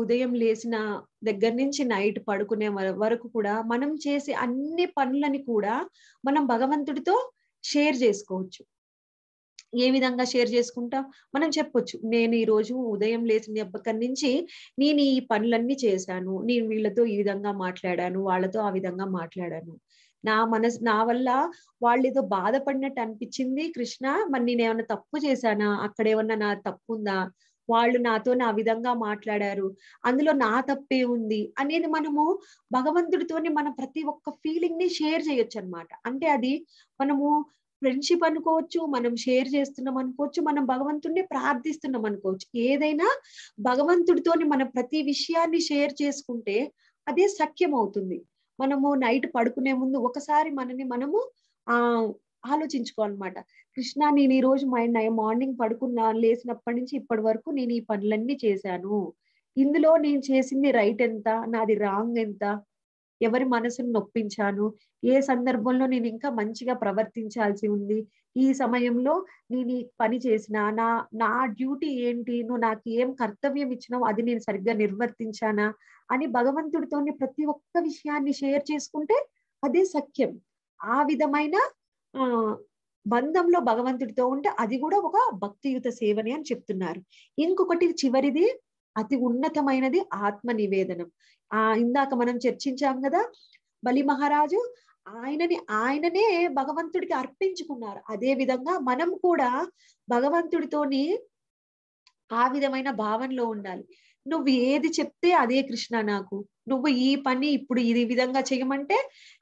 ఉదయం లేచిన దగ్గర నుంచి నైట్ పడుకునే వరకు కూడా మనం చేసే అన్ని పనులని కూడా మనం భగవంతుడితో షేర్ చేసుకోవచ్చు ఏ విధంగా షేర్ చేసుకుంటాం మనం చెప్పొచ్చు నేను ఈ రోజు ఉదయం లేచిన అప్పటి నుంచి నేను ఈ పనులన్నీ చేశాను నేను వీళ్ళతో ఈ విధంగా మాట్లాడాను వాళ్ళతో ఆ విధంగా మాట్లాడాను నా మనసు నా వల్ల వాళ్ళు ఏదో బాధపడినట్టు అనిపించింది కృష్ణ మరి నేనేమన్నా తప్పు చేశానా అక్కడ ఏమన్నా నా తప్పు ఉందా వాళ్ళు నాతో నా విధంగా మాట్లాడారు అందులో నా తప్పే ఉంది అనేది మనము భగవంతుడితోని మన ప్రతి ఒక్క ఫీలింగ్ ని షేర్ చేయొచ్చు అనమాట అంటే అది మనము ఫ్రెండ్షిప్ అనుకోవచ్చు మనం షేర్ చేస్తున్నాం అనుకోవచ్చు మనం భగవంతుడిని ప్రార్థిస్తున్నాం అనుకోవచ్చు ఏదైనా భగవంతుడితోని మన ప్రతి విషయాన్ని షేర్ చేసుకుంటే అదే సఖ్యం అవుతుంది మనము నైట్ పడుకునే ముందు ఒకసారి మనని మనము ఆ ఆలోచించుకోవాలన్నమాట కృష్ణ నేను ఈ రోజు మార్నింగ్ పడుకున్నా లేచినప్పటి నుంచి ఇప్పటి వరకు నేను ఈ పనులన్నీ చేశాను ఇందులో నేను చేసింది రైట్ ఎంత నాది రాంగ్ ఎంత ఎవరి మనసును నొప్పించాను ఏ సందర్భంలో నేను ఇంకా మంచిగా ప్రవర్తించాల్సి ఉంది ఈ సమయంలో నేను పని చేసిన నా నా డ్యూటీ ఏంటి నువ్వు నాకు ఏం కర్తవ్యం ఇచ్చినావు అది నేను సరిగ్గా నిర్వర్తించానా అని భగవంతుడితోని ప్రతి ఒక్క విషయాన్ని షేర్ చేసుకుంటే అదే సఖ్యం ఆ విధమైన బంధంలో భగవంతుడితో ఉంటే అది కూడా ఒక భక్తియుత సేవనే అని చెప్తున్నారు ఇంకొకటి చివరిది అతి ఉన్నతమైనది ఆత్మ నివేదనం ఆ ఇందాక మనం చర్చించాం కదా బలి మహారాజు ఆయనని ఆయననే భగవంతుడికి అర్పించుకున్నారు అదే విధంగా మనం కూడా భగవంతుడితోని ఆ విధమైన భావనలో ఉండాలి నువ్వు ఏది చెప్తే అదే కృష్ణ నాకు నువ్వు ఈ పని ఇప్పుడు ఇది విధంగా చేయమంటే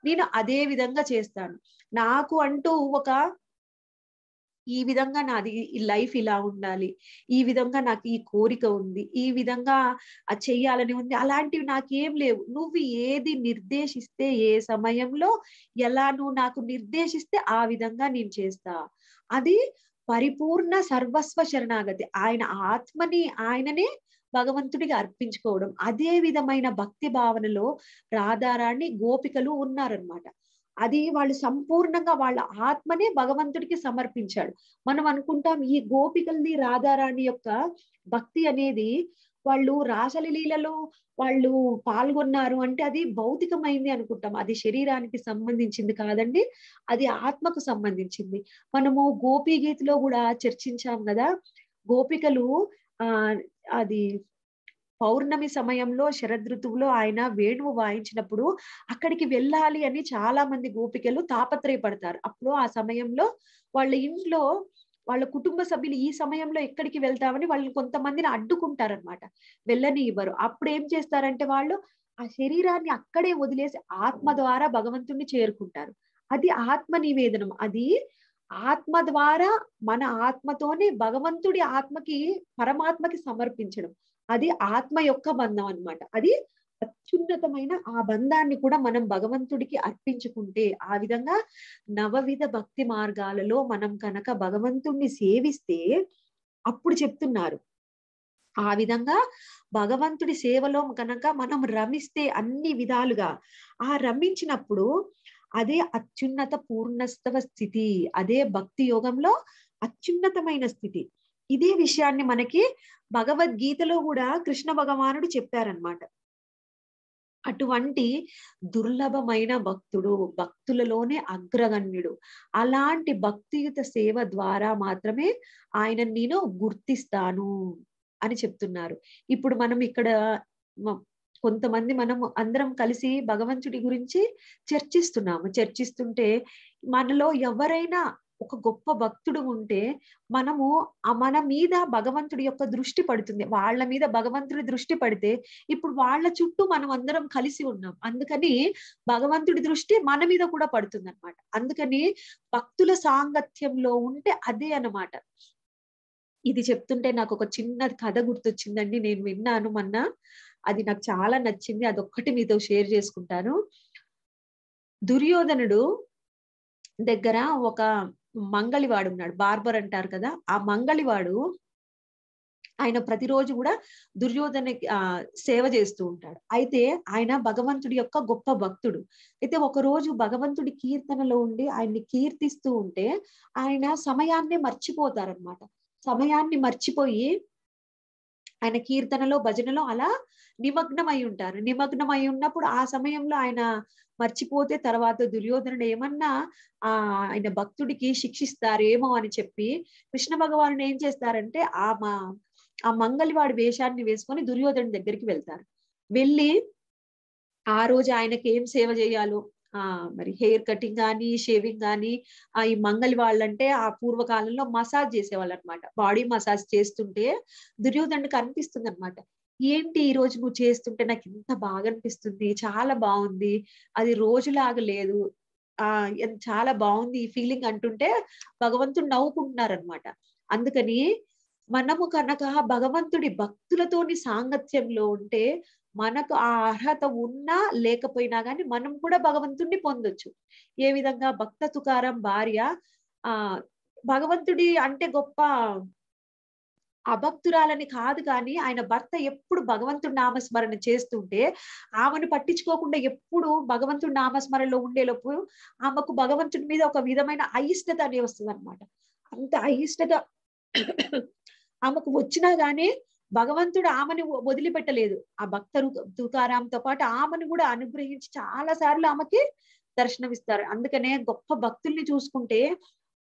నేను అదే విధంగా చేస్తాను నాకు అంటూ ఒక ఈ విధంగా నాది ఈ లైఫ్ ఇలా ఉండాలి ఈ విధంగా నాకు ఈ కోరిక ఉంది ఈ విధంగా చెయ్యాలని ఉంది అలాంటివి నాకేం లేవు నువ్వు ఏది నిర్దేశిస్తే ఏ సమయంలో ఎలా నువ్వు నాకు నిర్దేశిస్తే ఆ విధంగా నేను చేస్తా అది పరిపూర్ణ సర్వస్వ శరణాగతి ఆయన ఆత్మని ఆయననే భగవంతుడికి అర్పించుకోవడం అదే విధమైన భక్తి భావనలో రాధారాణి గోపికలు ఉన్నారనమాట అది వాళ్ళు సంపూర్ణంగా వాళ్ళ ఆత్మనే భగవంతుడికి సమర్పించాడు మనం అనుకుంటాం ఈ గోపికల్ని రాధారాణి యొక్క భక్తి అనేది వాళ్ళు రాసలీలలో వాళ్ళు పాల్గొన్నారు అంటే అది భౌతికమైంది అనుకుంటాం అది శరీరానికి సంబంధించింది కాదండి అది ఆత్మకు సంబంధించింది మనము గోపీ గీతిలో కూడా చర్చించాం కదా గోపికలు ఆ అది పౌర్ణమి సమయంలో శరదృతువులో ఆయన వేణువు వాయించినప్పుడు అక్కడికి వెళ్ళాలి అని చాలా మంది గోపికలు తాపత్రయపడతారు అప్పుడు ఆ సమయంలో వాళ్ళ ఇంట్లో వాళ్ళ కుటుంబ సభ్యులు ఈ సమయంలో ఎక్కడికి వెళ్తామని వాళ్ళు కొంతమందిని అనమాట వెళ్ళని ఇవ్వరు అప్పుడు ఏం చేస్తారంటే వాళ్ళు ఆ శరీరాన్ని అక్కడే వదిలేసి ఆత్మ ద్వారా భగవంతుణ్ణి చేరుకుంటారు అది ఆత్మ నివేదనం అది ఆత్మ ద్వారా మన ఆత్మతోనే భగవంతుడి ఆత్మకి పరమాత్మకి సమర్పించడం అది ఆత్మ యొక్క బంధం అనమాట అది అత్యున్నతమైన ఆ బంధాన్ని కూడా మనం భగవంతుడికి అర్పించుకుంటే ఆ విధంగా నవవిధ భక్తి మార్గాలలో మనం కనుక భగవంతుణ్ణి సేవిస్తే అప్పుడు చెప్తున్నారు ఆ విధంగా భగవంతుడి సేవలో కనుక మనం రమిస్తే అన్ని విధాలుగా ఆ రమించినప్పుడు అదే అత్యున్నత పూర్ణస్తవ స్థితి అదే భక్తి యోగంలో అత్యున్నతమైన స్థితి ఇదే విషయాన్ని మనకి భగవద్గీతలో కూడా కృష్ణ భగవానుడు చెప్పారనమాట అటువంటి దుర్లభమైన భక్తుడు భక్తులలోనే అగ్రగణ్యుడు అలాంటి భక్తియుత సేవ ద్వారా మాత్రమే ఆయన నేను గుర్తిస్తాను అని చెప్తున్నారు ఇప్పుడు మనం ఇక్కడ కొంతమంది మనం అందరం కలిసి భగవంతుడి గురించి చర్చిస్తున్నాము చర్చిస్తుంటే మనలో ఎవరైనా ఒక గొప్ప భక్తుడు ఉంటే మనము మన మీద భగవంతుడి యొక్క దృష్టి పడుతుంది వాళ్ళ మీద భగవంతుడి దృష్టి పడితే ఇప్పుడు వాళ్ళ చుట్టూ మనం అందరం కలిసి ఉన్నాం అందుకని భగవంతుడి దృష్టి మన మీద కూడా పడుతుంది అనమాట అందుకని భక్తుల సాంగత్యంలో ఉంటే అదే అనమాట ఇది చెప్తుంటే నాకు ఒక చిన్న కథ గుర్తొచ్చిందండి నేను విన్నాను మొన్న అది నాకు చాలా నచ్చింది అదొక్కటి మీతో షేర్ చేసుకుంటాను దుర్యోధనుడు దగ్గర ఒక మంగళివాడు ఉన్నాడు బార్బర్ అంటారు కదా ఆ మంగళివాడు ఆయన ప్రతిరోజు కూడా దుర్యోధన సేవ చేస్తూ ఉంటాడు అయితే ఆయన భగవంతుడి యొక్క గొప్ప భక్తుడు అయితే ఒకరోజు భగవంతుడి కీర్తనలో ఉండి ఆయన్ని కీర్తిస్తూ ఉంటే ఆయన సమయాన్నే మర్చిపోతారనమాట సమయాన్ని మర్చిపోయి ఆయన కీర్తనలో భజనలో అలా నిమగ్నమై ఉంటారు నిమగ్నమై ఉన్నప్పుడు ఆ సమయంలో ఆయన మర్చిపోతే తర్వాత దుర్యోధనుడు ఏమన్నా ఆ ఆయన భక్తుడికి శిక్షిస్తారేమో అని చెప్పి కృష్ణ భగవాను ఏం చేస్తారంటే ఆ మా ఆ మంగళవాడి వేషాన్ని వేసుకొని దుర్యోధను దగ్గరికి వెళ్తారు వెళ్ళి ఆ రోజు ఆయనకి ఏం సేవ చేయాలో ఆ మరి హెయిర్ కటింగ్ కానీ షేవింగ్ కానీ ఆ ఈ మంగలి వాళ్ళంటే ఆ పూర్వకాలంలో మసాజ్ చేసేవాళ్ళు అనమాట బాడీ మసాజ్ చేస్తుంటే దుర్యోధనుడికి అనిపిస్తుంది అనమాట ఏంటి ఈ రోజు నువ్వు చేస్తుంటే నాకు ఇంత బాగా అనిపిస్తుంది చాలా బాగుంది అది రోజులాగా లేదు ఆ చాలా బాగుంది ఈ ఫీలింగ్ అంటుంటే భగవంతుడు నవ్వుకుంటున్నారు అనమాట అందుకని మనము కనుక భగవంతుడి భక్తులతోని సాంగత్యంలో ఉంటే మనకు ఆ అర్హత ఉన్నా లేకపోయినా కానీ మనం కూడా భగవంతుడిని పొందొచ్చు ఏ విధంగా భక్త తుకారం భార్య ఆ భగవంతుడి అంటే గొప్ప అభక్తురాలని కాదు కానీ ఆయన భర్త ఎప్పుడు భగవంతుడి నామస్మరణ చేస్తుంటే ఆమెను పట్టించుకోకుండా ఎప్పుడు భగవంతుడి నామస్మరణలో ఉండేలోపు ఆమెకు భగవంతుడి మీద ఒక విధమైన అయిష్టత అనేది వస్తుంది అంత అయిష్టత ఆమెకు వచ్చినా గానీ భగవంతుడు ఆమెను వదిలిపెట్టలేదు ఆ భక్త తుకారాంతో పాటు ఆమెను కూడా అనుగ్రహించి చాలా సార్లు ఆమెకి దర్శనమిస్తారు అందుకనే గొప్ప భక్తుల్ని చూసుకుంటే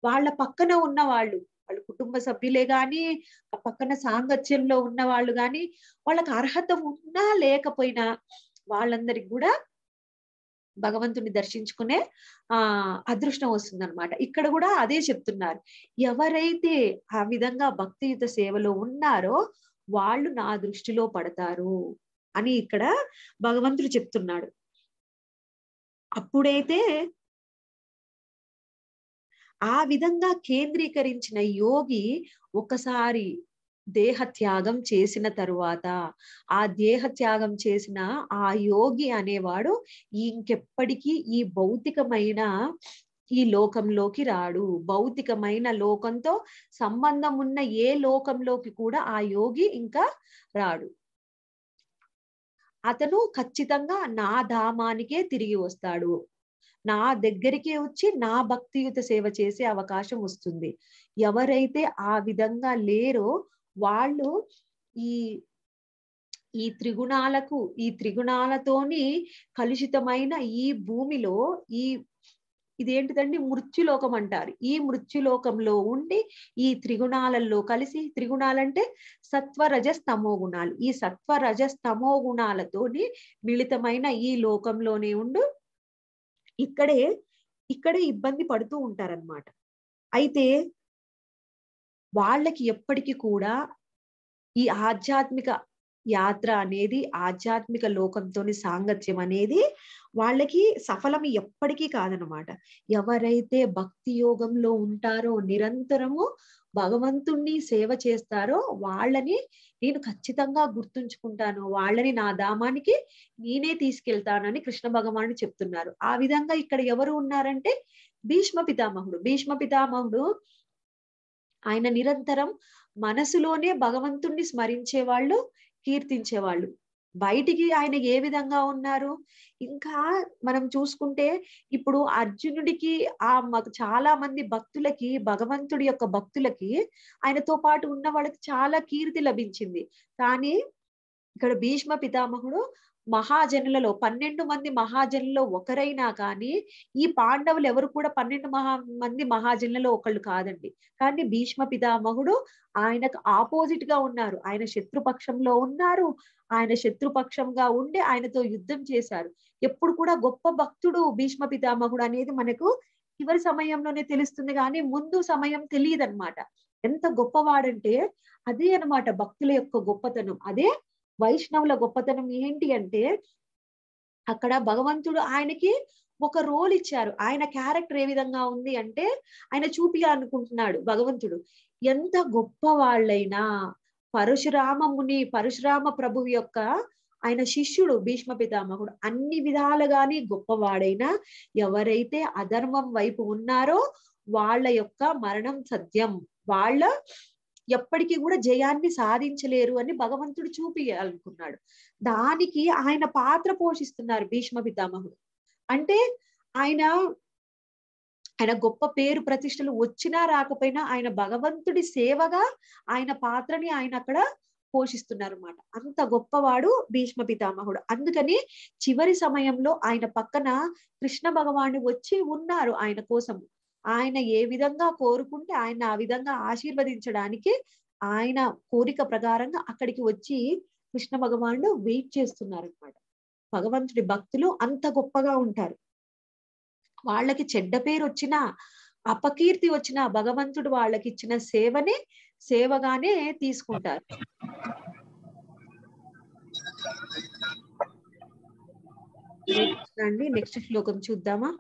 వాళ్ళ పక్కన ఉన్న వాళ్ళు వాళ్ళ కుటుంబ సభ్యులే గాని ఆ పక్కన సాంగత్యంలో ఉన్న వాళ్ళు గాని వాళ్ళకి అర్హత ఉన్నా లేకపోయినా వాళ్ళందరికి కూడా భగవంతుని దర్శించుకునే ఆ అదృష్టం వస్తుందన్నమాట ఇక్కడ కూడా అదే చెప్తున్నారు ఎవరైతే ఆ విధంగా భక్తియుత సేవలో ఉన్నారో వాళ్ళు నా దృష్టిలో పడతారు అని ఇక్కడ భగవంతుడు చెప్తున్నాడు అప్పుడైతే ఆ విధంగా కేంద్రీకరించిన యోగి ఒకసారి దేహత్యాగం చేసిన తరువాత ఆ దేహత్యాగం చేసిన ఆ యోగి అనేవాడు ఇంకెప్పటికీ ఈ భౌతికమైన ఈ లోకంలోకి రాడు భౌతికమైన లోకంతో సంబంధం ఉన్న ఏ లోకంలోకి కూడా ఆ యోగి ఇంకా రాడు అతను ఖచ్చితంగా నా ధామానికే తిరిగి వస్తాడు నా దగ్గరికే వచ్చి నా భక్తియుత సేవ చేసే అవకాశం వస్తుంది ఎవరైతే ఆ విధంగా లేరో వాళ్ళు ఈ ఈ త్రిగుణాలకు ఈ త్రిగుణాలతోని కలుషితమైన ఈ భూమిలో ఈ ఇదేంటిదండి మృత్యులోకం అంటారు ఈ మృత్యులోకంలో ఉండి ఈ త్రిగుణాలలో కలిసి త్రిగుణాలంటే సత్వరజస్తమో గుణాలు ఈ సత్వరజస్తమో గుణాలతోని మిళితమైన ఈ లోకంలోనే ఉండు ఇక్కడే ఇక్కడే ఇబ్బంది పడుతూ ఉంటారనమాట అయితే వాళ్ళకి ఎప్పటికీ కూడా ఈ ఆధ్యాత్మిక యాత్ర అనేది ఆధ్యాత్మిక లోకంతోని సాంగత్యం అనేది వాళ్ళకి సఫలం ఎప్పటికీ కాదనమాట ఎవరైతే భక్తి యోగంలో ఉంటారో నిరంతరము భగవంతుణ్ణి సేవ చేస్తారో వాళ్ళని నేను ఖచ్చితంగా గుర్తుంచుకుంటాను వాళ్ళని నా ధామానికి నేనే తీసుకెళ్తానని కృష్ణ భగవానుడు చెప్తున్నారు ఆ విధంగా ఇక్కడ ఎవరు ఉన్నారంటే భీష్మ పితామహుడు భీష్మ పితామహుడు ఆయన నిరంతరం మనసులోనే భగవంతుణ్ణి స్మరించే వాళ్ళు కీర్తించేవాళ్ళు బయటికి ఆయన ఏ విధంగా ఉన్నారు ఇంకా మనం చూసుకుంటే ఇప్పుడు అర్జునుడికి ఆ చాలా మంది భక్తులకి భగవంతుడి యొక్క భక్తులకి ఆయనతో పాటు ఉన్న వాళ్ళకి చాలా కీర్తి లభించింది కానీ ఇక్కడ భీష్మ పితామహుడు మహాజనులలో పన్నెండు మంది మహాజనులలో ఒకరైనా కానీ ఈ పాండవులు ఎవరు కూడా పన్నెండు మహా మంది మహాజనులలో ఒకళ్ళు కాదండి కానీ భీష్మ పితామహుడు ఆయనకు ఆపోజిట్ గా ఉన్నారు ఆయన శత్రుపక్షంలో ఉన్నారు ఆయన శత్రుపక్షంగా ఉండి ఆయనతో యుద్ధం చేశారు ఎప్పుడు కూడా గొప్ప భక్తుడు భీష్మ పితామహుడు అనేది మనకు చివరి సమయంలోనే తెలుస్తుంది కానీ ముందు సమయం తెలియదు అనమాట ఎంత గొప్పవాడంటే అదే అనమాట భక్తుల యొక్క గొప్పతనం అదే వైష్ణవుల గొప్పతనం ఏంటి అంటే అక్కడ భగవంతుడు ఆయనకి ఒక రోల్ ఇచ్చారు ఆయన క్యారెక్టర్ ఏ విధంగా ఉంది అంటే ఆయన చూపియాలనుకుంటున్నాడు భగవంతుడు ఎంత గొప్ప వాళ్ళైనా పరశురామ ముని పరశురామ ప్రభు యొక్క ఆయన శిష్యుడు భీష్మ పితామహుడు అన్ని విధాలుగాని గొప్పవాడైనా ఎవరైతే అధర్మం వైపు ఉన్నారో వాళ్ళ యొక్క మరణం సత్యం వాళ్ళ ఎప్పటికీ కూడా జయాన్ని సాధించలేరు అని భగవంతుడు చూపించాలనుకున్నాడు దానికి ఆయన పాత్ర పోషిస్తున్నారు భీష్మ పితామహుడు అంటే ఆయన ఆయన గొప్ప పేరు ప్రతిష్టలు వచ్చినా రాకపోయినా ఆయన భగవంతుడి సేవగా ఆయన పాత్రని ఆయన అక్కడ పోషిస్తున్నారు అనమాట అంత గొప్పవాడు భీష్మ పితామహుడు అందుకని చివరి సమయంలో ఆయన పక్కన కృష్ణ భగవాను వచ్చి ఉన్నారు ఆయన కోసము ఆయన ఏ విధంగా కోరుకుంటే ఆయన ఆ విధంగా ఆశీర్వదించడానికి ఆయన కోరిక ప్రకారంగా అక్కడికి వచ్చి కృష్ణ భగవానుడు వెయిట్ చేస్తున్నారు అనమాట భగవంతుడి భక్తులు అంత గొప్పగా ఉంటారు వాళ్ళకి చెడ్డ పేరు వచ్చినా అపకీర్తి వచ్చిన భగవంతుడు వాళ్ళకి ఇచ్చిన సేవనే సేవగానే తీసుకుంటారు నెక్స్ట్ శ్లోకం చూద్దామా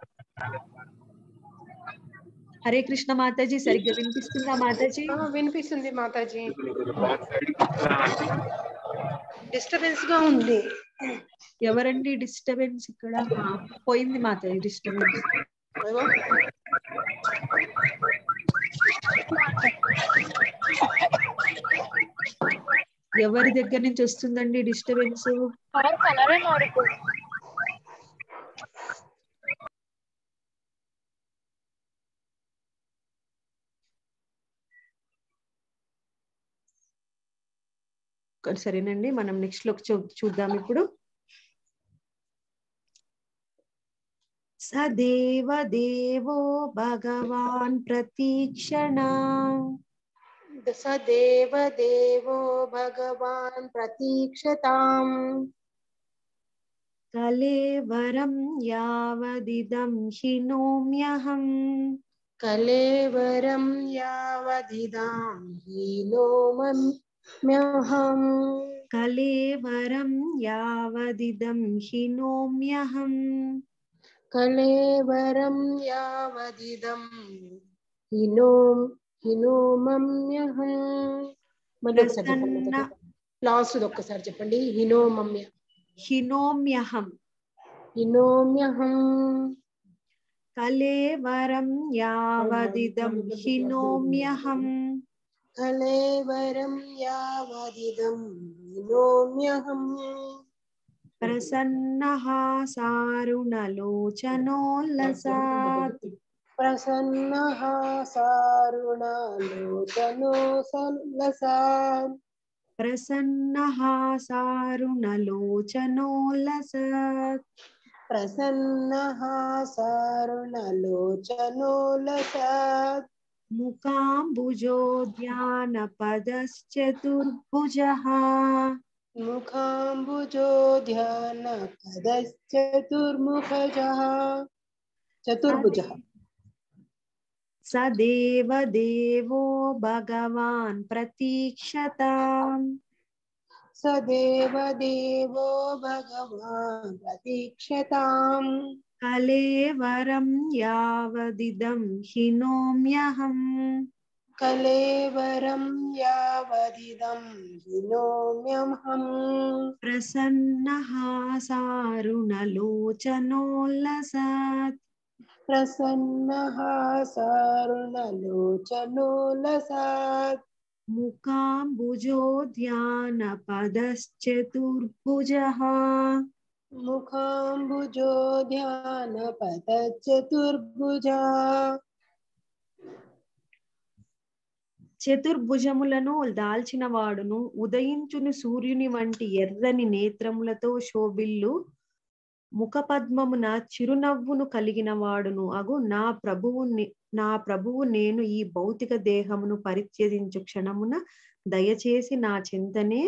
హరే కృష్ణ మాతాజీ సరిగ్గా వినిపిస్తుందా మాతాజీ వినిపిస్తుంది మాతాజీ డిస్టర్బెన్స్ గా ఉంది ఎవరండి డిస్టర్బెన్స్ ఇక్కడ పోయింది మాతాజీ డిస్టర్బెన్స్ ఎవరి దగ్గర నుంచి వస్తుందండి డిస్టర్బెన్స్ సరేనండి మనం నెక్స్ట్ లో చూద్దాం ఇప్పుడు సదేవ దేవో భగవాన్ ప్రతీక్షణ సదేవ దేవో భగవాన్ ప్రతీక్షతాం కలేవరం యావదిదం హినోమ్యహం కలేవరం యావదిదాం హీనోమం కలేవరం యావదిదం यावदिदं हिनोम्यहम् कलेवरं यावदिदं हिनोम् హినోమమ్యహం మరొకసారి లాస్ట్ ఒక్కసారి చెప్పండి హినోమమ్య హినోమ్యహం హినోమ్యహం కలేవరం యావదిదం హినోమ్యహం कलेवरं यावदिदं विनोम्यहम् प्रसन्नः सारुणलोचनोल्लसात् प्रसन्नः सारुणलोचनोल्लसात् प्रसन्नः सारुणलोचनोल्लसत् प्रसन्नः सारुणलोचनोल्लसात् ध्यान मुखाम्बुजोद्यानपदश्चतुर्भुजः मुखाम्बुजोद्यानपदश्चतुर्मुखजः चतुर्भुजः स देव देवो भगवान प्रतीक्षता स देव देवो भगवान प्रतीक्षता कलेवरं यावदिदं हिनोम्यहम् कलेवरं यावदिदं हिनोम्यहम् प्रसन्नः सारुणलोचनोल्लसत् प्रसन्नः सारुणलोचनोल्लसात् मुकाम्बुजो ध्यानपदश्चतुर्भुजः मुखाम्बुजो ध्यानपदचतुर्भुजा చతుర్భుజములను దాల్చిన వాడును ఉదయించును సూర్యుని వంటి ఎర్రని నేత్రములతో శోభిల్లు ముఖపద్మమున చిరునవ్వును కలిగిన వాడును అగు నా ప్రభువు నా ప్రభువు నేను ఈ భౌతిక దేహమును పరిత్యజించు క్షణమున దయచేసి నా చింతనే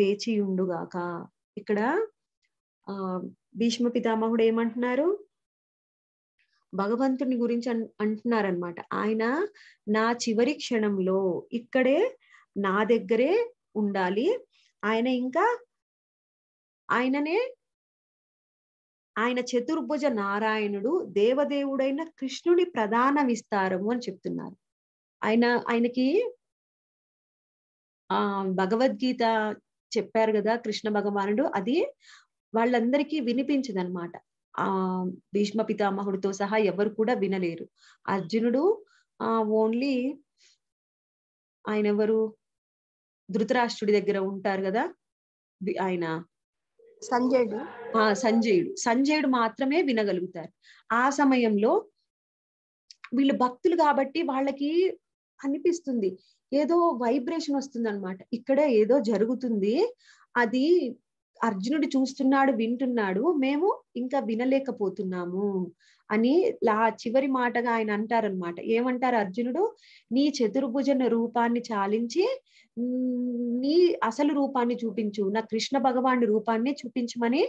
వేచియుండుగాక ఇక్కడ ఆ భీష్మ పితామహుడు ఏమంటున్నారు భగవంతుని గురించి అంటున్నారనమాట ఆయన నా చివరి క్షణంలో ఇక్కడే నా దగ్గరే ఉండాలి ఆయన ఇంకా ఆయననే ఆయన చతుర్భుజ నారాయణుడు దేవదేవుడైన కృష్ణుని ప్రధాన విస్తారము అని చెప్తున్నారు ఆయన ఆయనకి ఆ భగవద్గీత చెప్పారు కదా కృష్ణ భగవానుడు అది వాళ్ళందరికీ వినిపించింది అనమాట ఆ భీష్మ పితామహుడితో సహా ఎవరు కూడా వినలేరు అర్జునుడు ఆ ఓన్లీ ఆయన ఎవరు ధృతరాష్ట్రుడి దగ్గర ఉంటారు కదా ఆయన సంజయుడు ఆ సంజయుడు సంజయుడు మాత్రమే వినగలుగుతారు ఆ సమయంలో వీళ్ళు భక్తులు కాబట్టి వాళ్ళకి అనిపిస్తుంది ఏదో వైబ్రేషన్ వస్తుంది అనమాట ఇక్కడ ఏదో జరుగుతుంది అది అర్జునుడు చూస్తున్నాడు వింటున్నాడు మేము ఇంకా వినలేకపోతున్నాము అని లా చివరి మాటగా ఆయన అంటారనమాట ఏమంటారు అర్జునుడు నీ చతుర్భుజన రూపాన్ని చాలించి నీ అసలు రూపాన్ని చూపించు నా కృష్ణ భగవాన్ రూపాన్ని చూపించమని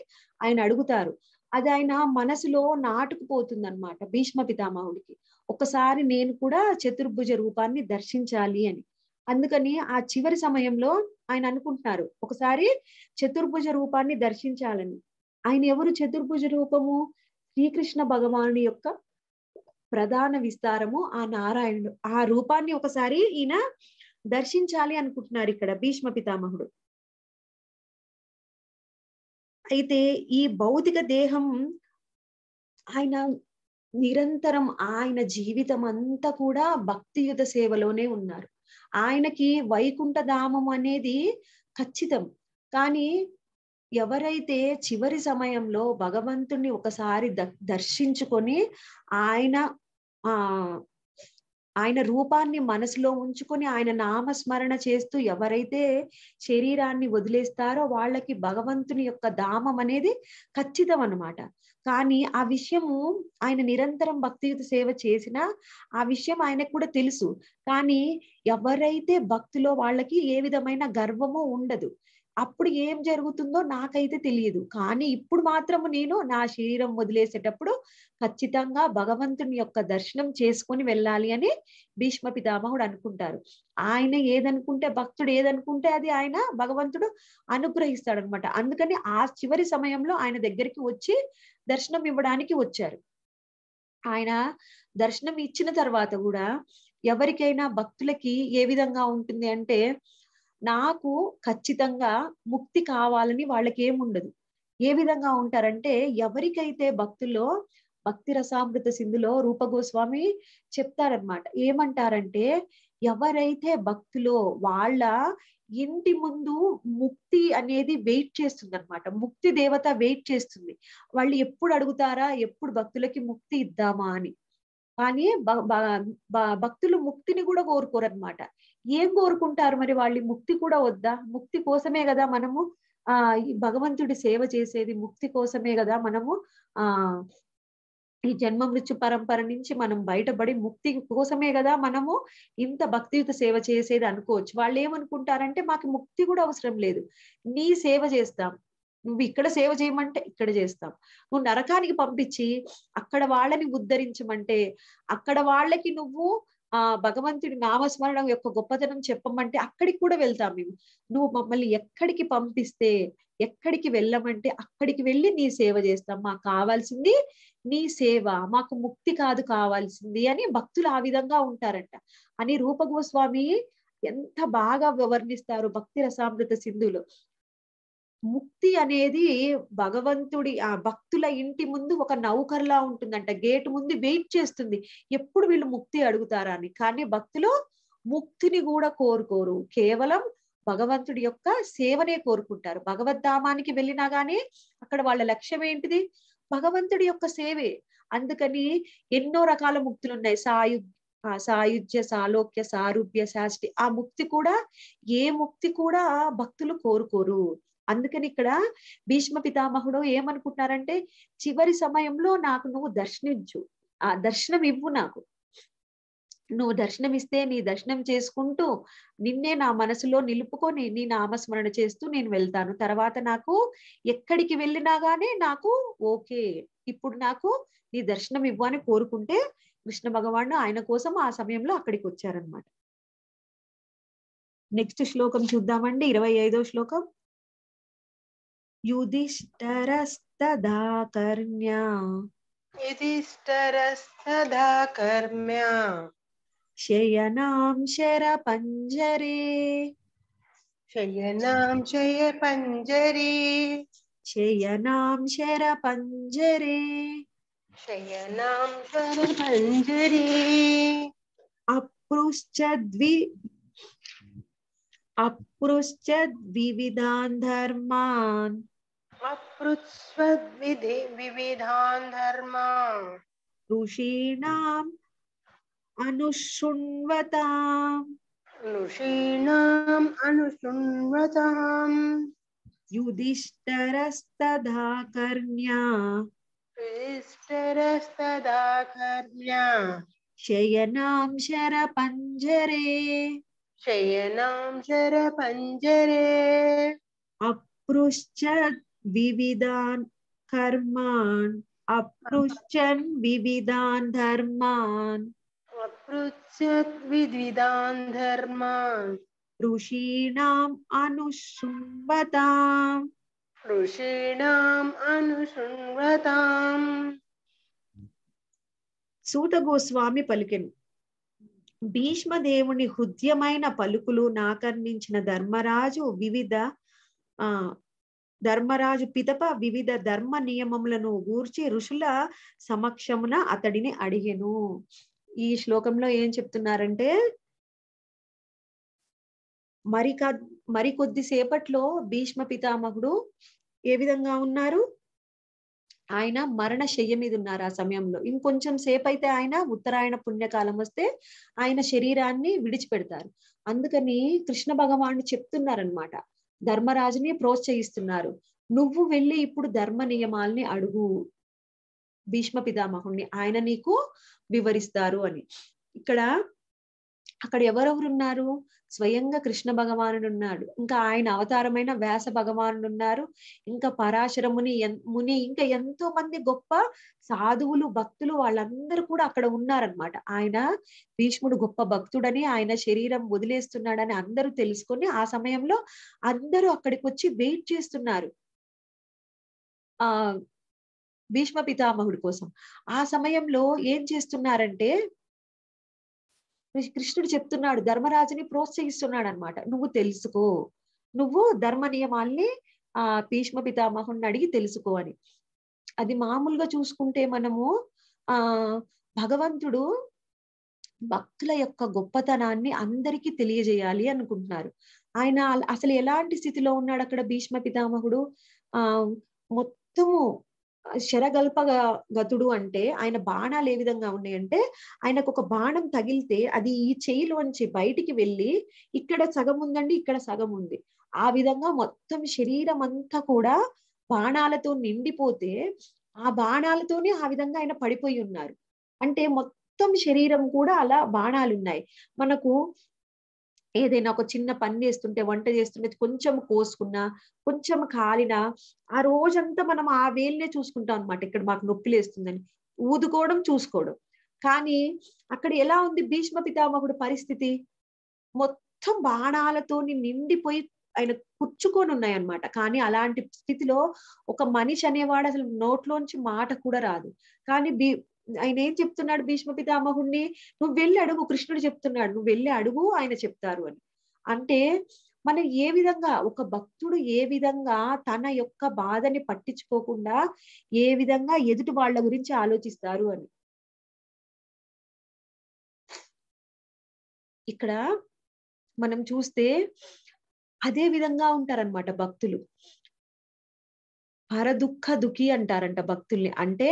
ఆయన అడుగుతారు అది ఆయన మనసులో నాటుకుపోతుంది అనమాట భీష్మ పితామహుడికి ఒకసారి నేను కూడా చతుర్భుజ రూపాన్ని దర్శించాలి అని అందుకని ఆ చివరి సమయంలో ఆయన అనుకుంటున్నారు ఒకసారి చతుర్భుజ రూపాన్ని దర్శించాలని ఆయన ఎవరు చతుర్భుజ రూపము శ్రీకృష్ణ భగవానుని యొక్క ప్రధాన విస్తారము ఆ నారాయణుడు ఆ రూపాన్ని ఒకసారి ఈయన దర్శించాలి అనుకుంటున్నారు ఇక్కడ భీష్మ పితామహుడు అయితే ఈ భౌతిక దేహం ఆయన నిరంతరం ఆయన జీవితం అంతా కూడా భక్తియుత సేవలోనే ఉన్నారు ఆయనకి వైకుంఠ ధామం అనేది ఖచ్చితం కానీ ఎవరైతే చివరి సమయంలో భగవంతుణ్ణి ఒకసారి ద దర్శించుకొని ఆయన ఆ ఆయన రూపాన్ని మనసులో ఉంచుకొని ఆయన నామస్మరణ చేస్తూ ఎవరైతే శరీరాన్ని వదిలేస్తారో వాళ్ళకి భగవంతుని యొక్క ధామం అనేది ఖచ్చితం అనమాట కానీ ఆ విషయము ఆయన నిరంతరం భక్తియుత సేవ చేసినా ఆ విషయం ఆయనకు కూడా తెలుసు కానీ ఎవరైతే భక్తిలో వాళ్ళకి ఏ విధమైన గర్వము ఉండదు అప్పుడు ఏం జరుగుతుందో నాకైతే తెలియదు కానీ ఇప్పుడు మాత్రము నేను నా శరీరం వదిలేసేటప్పుడు ఖచ్చితంగా భగవంతుని యొక్క దర్శనం చేసుకుని వెళ్ళాలి అని భీష్మ పితామహుడు అనుకుంటారు ఆయన ఏదనుకుంటే భక్తుడు ఏదనుకుంటే అది ఆయన భగవంతుడు అనుగ్రహిస్తాడు అనమాట అందుకని ఆ చివరి సమయంలో ఆయన దగ్గరికి వచ్చి దర్శనం ఇవ్వడానికి వచ్చారు ఆయన దర్శనం ఇచ్చిన తర్వాత కూడా ఎవరికైనా భక్తులకి ఏ విధంగా ఉంటుంది అంటే నాకు ఖచ్చితంగా ముక్తి కావాలని వాళ్ళకి ఏముండదు ఏ విధంగా ఉంటారంటే ఎవరికైతే భక్తుల్లో భక్తి రసామృత సింధులో రూపగోస్వామి చెప్తారనమాట ఏమంటారంటే ఎవరైతే భక్తులో వాళ్ళ ఇంటి ముందు ముక్తి అనేది వెయిట్ చేస్తుంది అనమాట ముక్తి దేవత వెయిట్ చేస్తుంది వాళ్ళు ఎప్పుడు అడుగుతారా ఎప్పుడు భక్తులకి ముక్తి ఇద్దామా అని కానీ భక్తులు ముక్తిని కూడా కోరుకోరు అనమాట ఏం కోరుకుంటారు మరి వాళ్ళు ముక్తి కూడా వద్దా ముక్తి కోసమే కదా మనము ఆ భగవంతుడి సేవ చేసేది ముక్తి కోసమే కదా మనము ఆ ఈ జన్మ మృత్యు పరంపర నుంచి మనం బయటపడి ముక్తి కోసమే కదా మనము ఇంత భక్తియుత సేవ చేసేది అనుకోవచ్చు వాళ్ళు ఏమనుకుంటారంటే మాకు ముక్తి కూడా అవసరం లేదు నీ సేవ చేస్తాం నువ్వు ఇక్కడ సేవ చేయమంటే ఇక్కడ చేస్తాం నువ్వు నరకానికి పంపించి అక్కడ వాళ్ళని ఉద్ధరించమంటే అక్కడ వాళ్ళకి నువ్వు ఆ భగవంతుడి నామస్మరణ యొక్క గొప్పతనం చెప్పమంటే అక్కడికి కూడా వెళ్తాం మేము నువ్వు మమ్మల్ని ఎక్కడికి పంపిస్తే ఎక్కడికి వెళ్ళమంటే అక్కడికి వెళ్ళి నీ సేవ చేస్తాం మాకు కావాల్సింది నీ సేవ మాకు ముక్తి కాదు కావాల్సింది అని భక్తులు ఆ విధంగా ఉంటారంట అని రూపగోస్వామి ఎంత బాగా వర్ణిస్తారు భక్తి రసామృత సింధులు ముక్తి అనేది భగవంతుడి ఆ భక్తుల ఇంటి ముందు ఒక నౌకర్లా ఉంటుందంట గేటు ముందు వెయిట్ చేస్తుంది ఎప్పుడు వీళ్ళు ముక్తి అడుగుతారా అని కానీ భక్తులు ముక్తిని కూడా కోరుకోరు కేవలం భగవంతుడి యొక్క సేవనే కోరుకుంటారు భగవద్ధామానికి వెళ్ళినా గానీ అక్కడ వాళ్ళ లక్ష్యం ఏంటిది భగవంతుడి యొక్క సేవే అందుకని ఎన్నో రకాల ముక్తులు ఉన్నాయి సాయు సాయుధ్య సాలోక్య సారూప్య శాస్తి ఆ ముక్తి కూడా ఏ ముక్తి కూడా భక్తులు కోరుకోరు అందుకని ఇక్కడ భీష్మ పితామహుడు ఏమనుకుంటున్నారంటే చివరి సమయంలో నాకు నువ్వు దర్శనించు ఆ దర్శనం ఇవ్వు నాకు నువ్వు దర్శనం ఇస్తే నీ దర్శనం చేసుకుంటూ నిన్నే నా మనసులో నిలుపుకొని నీ నామస్మరణ చేస్తూ నేను వెళ్తాను తర్వాత నాకు ఎక్కడికి వెళ్ళినా గానీ నాకు ఓకే ఇప్పుడు నాకు నీ దర్శనం ఇవ్వు అని కోరుకుంటే కృష్ణ భగవాను ఆయన కోసం ఆ సమయంలో అక్కడికి వచ్చారనమాట నెక్స్ట్ శ్లోకం చూద్దామండి ఇరవై ఐదో శ్లోకం युधिष्ठरस्तदा कर्ण्या युधिष्ठरस्तदा कर्म्या शयनां शरपञ्जरे शयनां शयपञ्जरे शयनां शरपञ्जरे शयनां शरपञ्जरे अप्रुश्च द्वि अपृश्चद्विविधान् धर्मान् अपृत्स्वद्विधि विविधान् धर्मान् ऋषीणाम् अनुशृण्वताम् ऋषीणाम् अनुशृण्वताम् युधिष्ठरस्तदा कर्ण्या युधिष्ठरस्तदा कर्ण्या शयनां शरपञ्जरे शयनांसरपञ्जरे अपृच्छत् विविधान् कर्मान् अपृच्छन् विविधान् धर्मान् अपृच्छत् विविधान् धर्मान् ऋषीणाम् ऋषीणाम् अनुशृण्वताम् భీష్మదేవుని హృదయమైన పలుకులు నాకర్ణించిన ధర్మరాజు వివిధ ఆ ధర్మరాజు పితప వివిధ ధర్మ నియమములను గూర్చి ఋషుల సమక్షమున అతడిని అడిగెను ఈ శ్లోకంలో ఏం చెప్తున్నారంటే మరి మరి కొద్దిసేపట్లో భీష్మ పితామహుడు ఏ విధంగా ఉన్నారు ఆయన మరణ శయ్య మీద ఉన్నారు ఆ సమయంలో ఇంకొంచెం సేపు అయితే ఆయన ఉత్తరాయణ పుణ్యకాలం వస్తే ఆయన శరీరాన్ని విడిచిపెడతారు అందుకని కృష్ణ భగవాను చెప్తున్నారనమాట ధర్మరాజుని ప్రోత్సహిస్తున్నారు నువ్వు వెళ్ళి ఇప్పుడు ధర్మ నియమాల్ని అడుగు భీష్మ పితామహుణ్ణి ఆయన నీకు వివరిస్తారు అని ఇక్కడ అక్కడ ఎవరెవరున్నారు స్వయంగా కృష్ణ భగవానుడు ఉన్నాడు ఇంకా ఆయన అవతారమైన వ్యాస భగవానుడు ఉన్నారు ఇంకా పరాశర ముని ముని ఇంకా ఎంతో మంది గొప్ప సాధువులు భక్తులు వాళ్ళందరూ కూడా అక్కడ ఉన్నారనమాట ఆయన భీష్ముడు గొప్ప భక్తుడని ఆయన శరీరం వదిలేస్తున్నాడని అందరూ తెలుసుకొని ఆ సమయంలో అందరూ అక్కడికి వచ్చి వెయిట్ చేస్తున్నారు ఆ భీష్మ పితామహుడి కోసం ఆ సమయంలో ఏం చేస్తున్నారంటే కృష్ణుడు చెప్తున్నాడు ధర్మరాజుని ప్రోత్సహిస్తున్నాడు అనమాట నువ్వు తెలుసుకో నువ్వు ధర్మ నియమాల్ని ఆ భీష్మ పితామహుని అడిగి తెలుసుకో అని అది మామూలుగా చూసుకుంటే మనము ఆ భగవంతుడు భక్తుల యొక్క గొప్పతనాన్ని అందరికీ తెలియజేయాలి అనుకుంటున్నారు ఆయన అసలు ఎలాంటి స్థితిలో ఉన్నాడు అక్కడ భీష్మ పితామహుడు ఆ మొత్తము శరగల్ప గతుడు అంటే ఆయన బాణాలు ఏ విధంగా ఉన్నాయంటే ఆయనకు ఒక బాణం తగిలితే అది ఈ చేయిలోంచి బయటికి వెళ్ళి ఇక్కడ సగం ఉందండి ఇక్కడ సగం ఉంది ఆ విధంగా మొత్తం శరీరం అంతా కూడా బాణాలతో నిండిపోతే ఆ బాణాలతోనే ఆ విధంగా ఆయన పడిపోయి ఉన్నారు అంటే మొత్తం శరీరం కూడా అలా బాణాలు ఉన్నాయి మనకు ఏదైనా ఒక చిన్న పని చేస్తుంటే వంట చేస్తుంటే కొంచెం కోసుకున్నా కొంచెం కాలినా ఆ రోజంతా మనం ఆ వేలునే చూసుకుంటాం అనమాట ఇక్కడ మాకు నొప్పి లేస్తుందని ఊదుకోవడం చూసుకోవడం కానీ అక్కడ ఎలా ఉంది భీష్మ పితామహుడు పరిస్థితి మొత్తం బాణాలతోని నిండిపోయి ఆయన కూర్చుకొని ఉన్నాయన్నమాట కానీ అలాంటి స్థితిలో ఒక మనిషి అనేవాడు అసలు నోట్లోంచి మాట కూడా రాదు కానీ ఆయన ఏం చెప్తున్నాడు భీష్మ పితామహుణ్ణి నువ్వు వెళ్ళి అడుగు కృష్ణుడు చెప్తున్నాడు నువ్వు వెళ్ళి అడుగు ఆయన చెప్తారు అని అంటే మనం ఏ విధంగా ఒక భక్తుడు ఏ విధంగా తన యొక్క బాధని పట్టించుకోకుండా ఏ విధంగా ఎదుటి వాళ్ళ గురించి ఆలోచిస్తారు అని ఇక్కడ మనం చూస్తే అదే విధంగా ఉంటారనమాట భక్తులు పరదుఃఖ దుఃఖి అంటారంట భక్తుల్ని అంటే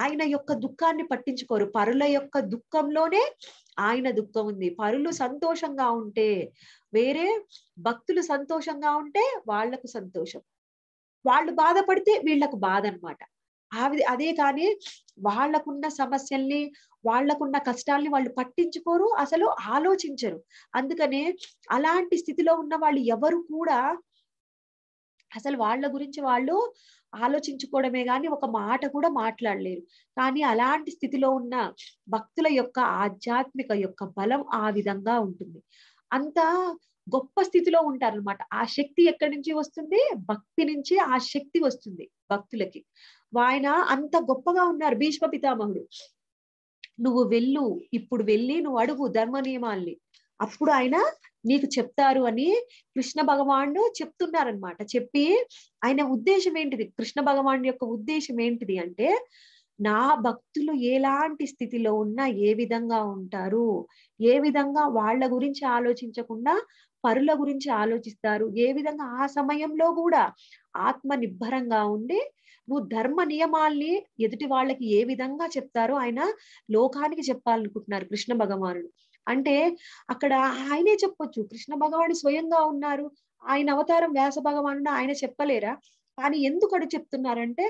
ఆయన యొక్క దుఃఖాన్ని పట్టించుకోరు పరుల యొక్క దుఃఖంలోనే ఆయన దుఃఖం ఉంది పరులు సంతోషంగా ఉంటే వేరే భక్తులు సంతోషంగా ఉంటే వాళ్లకు సంతోషం వాళ్ళు బాధపడితే వీళ్లకు బాధ అనమాట అదే కానీ వాళ్ళకున్న సమస్యల్ని వాళ్ళకున్న కష్టాల్ని వాళ్ళు పట్టించుకోరు అసలు ఆలోచించరు అందుకనే అలాంటి స్థితిలో ఉన్న వాళ్ళు ఎవరు కూడా అసలు వాళ్ళ గురించి వాళ్ళు ఆలోచించుకోవడమే కానీ ఒక మాట కూడా మాట్లాడలేరు కానీ అలాంటి స్థితిలో ఉన్న భక్తుల యొక్క ఆధ్యాత్మిక యొక్క బలం ఆ విధంగా ఉంటుంది అంత గొప్ప స్థితిలో ఉంటారనమాట ఆ శక్తి ఎక్కడి నుంచి వస్తుంది భక్తి నుంచి ఆ శక్తి వస్తుంది భక్తులకి ఆయన అంత గొప్పగా ఉన్నారు భీష్మ పితామహుడు నువ్వు వెళ్ళు ఇప్పుడు వెళ్ళి నువ్వు అడుగు ధర్మ నియమాల్ని అప్పుడు ఆయన నీకు చెప్తారు అని కృష్ణ భగవాను చెప్తున్నారనమాట చెప్పి ఆయన ఉద్దేశం ఏంటిది కృష్ణ భగవాను యొక్క ఉద్దేశం ఏంటిది అంటే నా భక్తులు ఎలాంటి స్థితిలో ఉన్నా ఏ విధంగా ఉంటారు ఏ విధంగా వాళ్ళ గురించి ఆలోచించకుండా పరుల గురించి ఆలోచిస్తారు ఏ విధంగా ఆ సమయంలో కూడా ఆత్మ నిబ్బరంగా ఉండి నువ్వు ధర్మ నియమాల్ని ఎదుటి వాళ్ళకి ఏ విధంగా చెప్తారో ఆయన లోకానికి చెప్పాలనుకుంటున్నారు కృష్ణ భగవానుడు అంటే అక్కడ ఆయనే చెప్పొచ్చు కృష్ణ భగవాను స్వయంగా ఉన్నారు ఆయన అవతారం వ్యాస భగవాను ఆయన చెప్పలేరా కానీ ఎందుకు అడు చెప్తున్నారంటే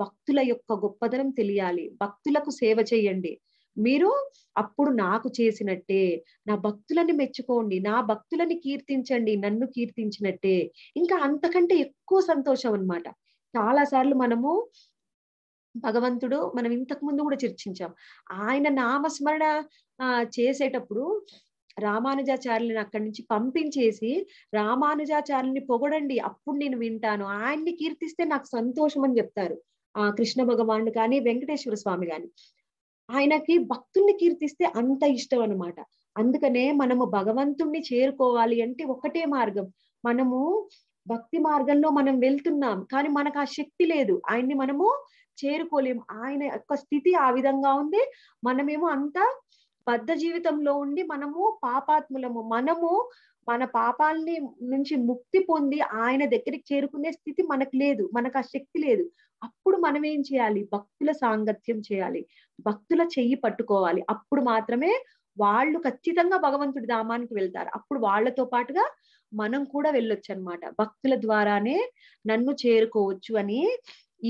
భక్తుల యొక్క గొప్పదనం తెలియాలి భక్తులకు సేవ చేయండి మీరు అప్పుడు నాకు చేసినట్టే నా భక్తులని మెచ్చుకోండి నా భక్తులని కీర్తించండి నన్ను కీర్తించినట్టే ఇంకా అంతకంటే ఎక్కువ సంతోషం అనమాట చాలా సార్లు మనము భగవంతుడు మనం ఇంతకు ముందు కూడా చర్చించాం ఆయన నామస్మరణ చేసేటప్పుడు రామానుజాచార్యుని అక్కడి నుంచి పంపించేసి రామానుజాచార్యుని పొగడండి అప్పుడు నేను వింటాను ఆయన్ని కీర్తిస్తే నాకు సంతోషం అని చెప్తారు ఆ కృష్ణ భగవానుడు కానీ వెంకటేశ్వర స్వామి కానీ ఆయనకి భక్తుల్ని కీర్తిస్తే అంత ఇష్టం అనమాట అందుకనే మనము భగవంతుణ్ణి చేరుకోవాలి అంటే ఒకటే మార్గం మనము భక్తి మార్గంలో మనం వెళ్తున్నాం కానీ మనకు ఆ శక్తి లేదు ఆయన్ని మనము చేరుకోలేం ఆయన యొక్క స్థితి ఆ విధంగా ఉంది మనమేమో అంత బద్ద జీవితంలో ఉండి మనము పాపాత్ములము మనము మన పాపాలని నుంచి ముక్తి పొంది ఆయన దగ్గరికి చేరుకునే స్థితి మనకు లేదు మనకు ఆ శక్తి లేదు అప్పుడు మనం ఏం చేయాలి భక్తుల సాంగత్యం చేయాలి భక్తుల చెయ్యి పట్టుకోవాలి అప్పుడు మాత్రమే వాళ్ళు ఖచ్చితంగా భగవంతుడి ధామానికి వెళ్తారు అప్పుడు వాళ్ళతో పాటుగా మనం కూడా వెళ్ళొచ్చు అనమాట భక్తుల ద్వారానే నన్ను చేరుకోవచ్చు అని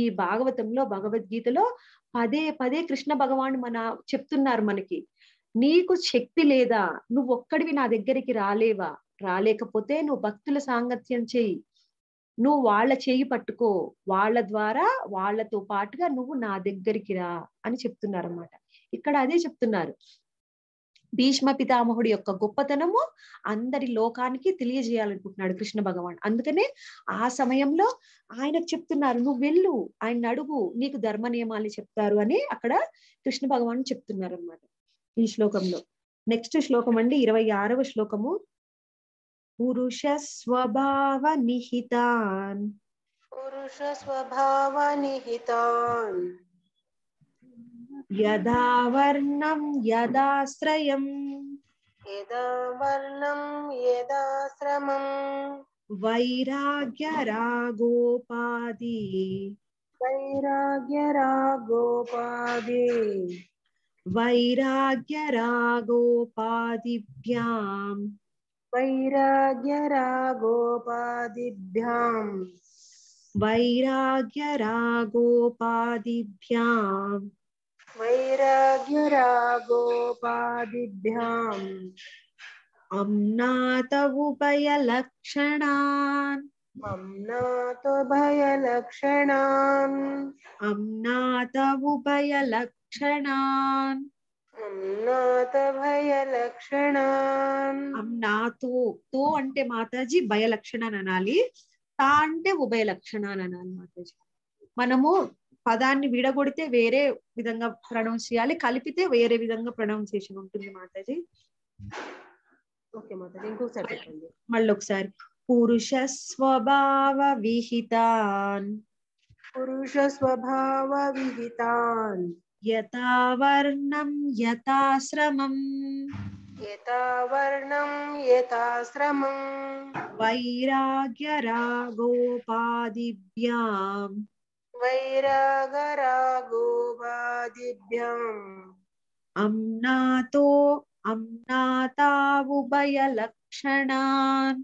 ఈ భాగవతంలో భగవద్గీతలో పదే పదే కృష్ణ భగవాన్ మన చెప్తున్నారు మనకి నీకు శక్తి లేదా నువ్వు ఒక్కడివి నా దగ్గరికి రాలేవా రాలేకపోతే నువ్వు భక్తుల సాంగత్యం చేయి నువ్వు వాళ్ళ చేయి పట్టుకో వాళ్ళ ద్వారా వాళ్ళతో పాటుగా నువ్వు నా దగ్గరికి రా అని చెప్తున్నారు అన్నమాట ఇక్కడ అదే చెప్తున్నారు భీష్మ పితామహుడి యొక్క గొప్పతనము అందరి లోకానికి తెలియజేయాలనుకుంటున్నాడు కృష్ణ భగవాన్ అందుకనే ఆ సమయంలో ఆయనకు చెప్తున్నారు నువ్వు వెళ్ళు ఆయన అడుగు నీకు ధర్మ నియమాలు చెప్తారు అని అక్కడ కృష్ణ భగవాన్ చెప్తున్నారు అనమాట ఈ శ్లోకంలో నెక్స్ట్ శ్లోకం అండి ఇరవై ఆరవ శ్లోకము పురుష స్వభావ నిహితాన్ పురుష స్వభావ నిహితాన్ यदा वर्णं यदाश्रयम् यदा वर्णं यदाश्रमम् वैराग्यरागोपाधि वैराग्यरागोपादि वैराग्यरागोपाधिभ्यां वैराग्यरागोपाधिभ्यां वैराग्यरागोपाधिभ्याम् वैराग्यरागोपाधिभ्याम् अम्नातवुभयलक्षणान् अम्नातभयलक्षणान् अम्नातवुभयलक्षणान् అమ్నాతో తో అంటే तो మాతాజీ భయ లక్షణాన్ని అనాలి తా అంటే ఉభయ లక్షణాన్ని అనాలి మాతాజీ మనము పదాన్ని విడగొడితే వేరే విధంగా ప్రొనౌన్స్ చేయాలి కలిపితే వేరే విధంగా ప్రొనౌన్సియేషన్ ఉంటుంది మాతాజీ ఓకే మాతాజీ మళ్ళీ ఒకసారి పురుష స్వభావ విహితాన్ పురుష స్వభావ విహితాన్ యథావర్ణం యథాశ్రమం యథావర్ణం యథాశ్రమం వైరాగ్య రాగోపాదిభ్యాం वैरागरागोवादिभ्यम् अम्नातो అమ్నాతావుభయలక్షణాన్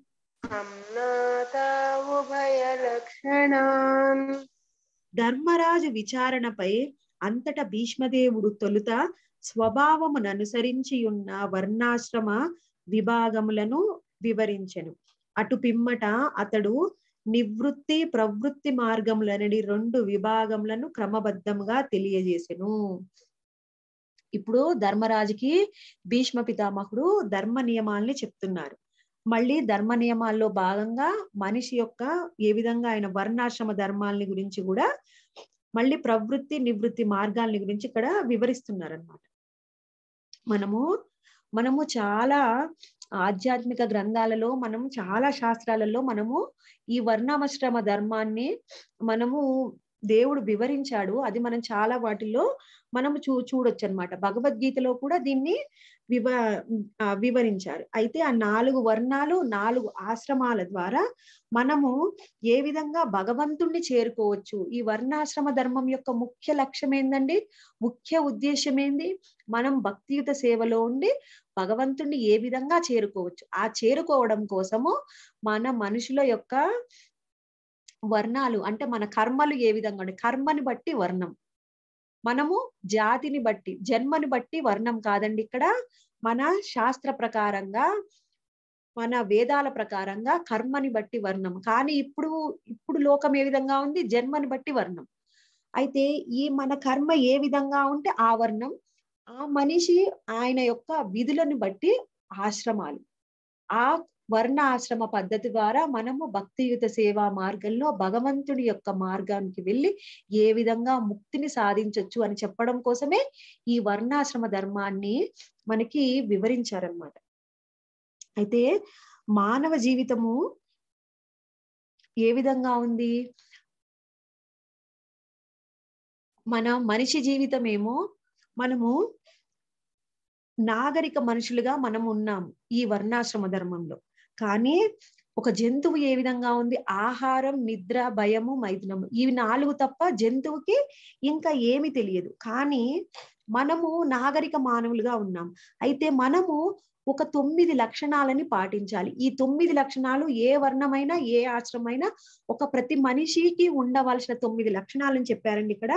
ధర్మరాజు విచారణపై అంతట భీష్మదేవుడు తొలుత స్వభావముననుసరించియున్న వర్ణాశ్రమ విభాగములను వివరించెను అటు పిమ్మట అతడు నివృత్తి ప్రవృత్తి మార్గములనడి రెండు విభాగములను క్రమబద్ధంగా తెలియజేసెను ఇప్పుడు ధర్మరాజుకి భీష్మ పితామహుడు ధర్మ నియమాల్ని చెప్తున్నారు మళ్ళీ ధర్మ నియమాల్లో భాగంగా మనిషి యొక్క ఏ విధంగా ఆయన వర్ణాశ్రమ ధర్మాలని గురించి కూడా మళ్ళీ ప్రవృత్తి నివృత్తి మార్గాల్ని గురించి ఇక్కడ వివరిస్తున్నారు అనమాట మనము మనము చాలా ఆధ్యాత్మిక గ్రంథాలలో మనము చాలా శాస్త్రాలలో మనము ఈ వర్ణామశ్రమ ధర్మాన్ని మనము దేవుడు వివరించాడు అది మనం చాలా వాటిల్లో మనం చూ చూడొచ్చు అనమాట భగవద్గీతలో కూడా దీన్ని వివ వివరించారు అయితే ఆ నాలుగు వర్ణాలు నాలుగు ఆశ్రమాల ద్వారా మనము ఏ విధంగా భగవంతుణ్ణి చేరుకోవచ్చు ఈ వర్ణాశ్రమ ధర్మం యొక్క ముఖ్య లక్ష్యం ఏందండి ముఖ్య ఉద్దేశం ఏంది మనం భక్తియుత సేవలో ఉండి భగవంతుణ్ణి ఏ విధంగా చేరుకోవచ్చు ఆ చేరుకోవడం కోసము మన మనుషుల యొక్క వర్ణాలు అంటే మన కర్మలు ఏ విధంగా ఉండే కర్మని బట్టి వర్ణం మనము జాతిని బట్టి జన్మని బట్టి వర్ణం కాదండి ఇక్కడ మన శాస్త్ర ప్రకారంగా మన వేదాల ప్రకారంగా కర్మని బట్టి వర్ణం కానీ ఇప్పుడు ఇప్పుడు లోకం ఏ విధంగా ఉంది జన్మని బట్టి వర్ణం అయితే ఈ మన కర్మ ఏ విధంగా ఉంటే ఆ వర్ణం ఆ మనిషి ఆయన యొక్క విధులను బట్టి ఆశ్రమాలు ఆ వర్ణ ఆశ్రమ పద్ధతి ద్వారా మనము భక్తియుత సేవా మార్గంలో భగవంతుడి యొక్క మార్గానికి వెళ్ళి ఏ విధంగా ముక్తిని సాధించవచ్చు అని చెప్పడం కోసమే ఈ వర్ణాశ్రమ ధర్మాన్ని మనకి వివరించారనమాట అయితే మానవ జీవితము ఏ విధంగా ఉంది మన మనిషి జీవితమేమో మనము నాగరిక మనుషులుగా మనం ఉన్నాం ఈ వర్ణాశ్రమ ధర్మంలో కానీ ఒక జంతువు ఏ విధంగా ఉంది ఆహారం నిద్ర భయము మైథునము ఇవి నాలుగు తప్ప జంతువుకి ఇంకా ఏమి తెలియదు కానీ మనము నాగరిక మానవులుగా ఉన్నాం అయితే మనము ఒక తొమ్మిది లక్షణాలని పాటించాలి ఈ తొమ్మిది లక్షణాలు ఏ వర్ణమైనా ఏ ఆశ్రమైనా ఒక ప్రతి మనిషికి ఉండవలసిన తొమ్మిది లక్షణాలని చెప్పారండి ఇక్కడ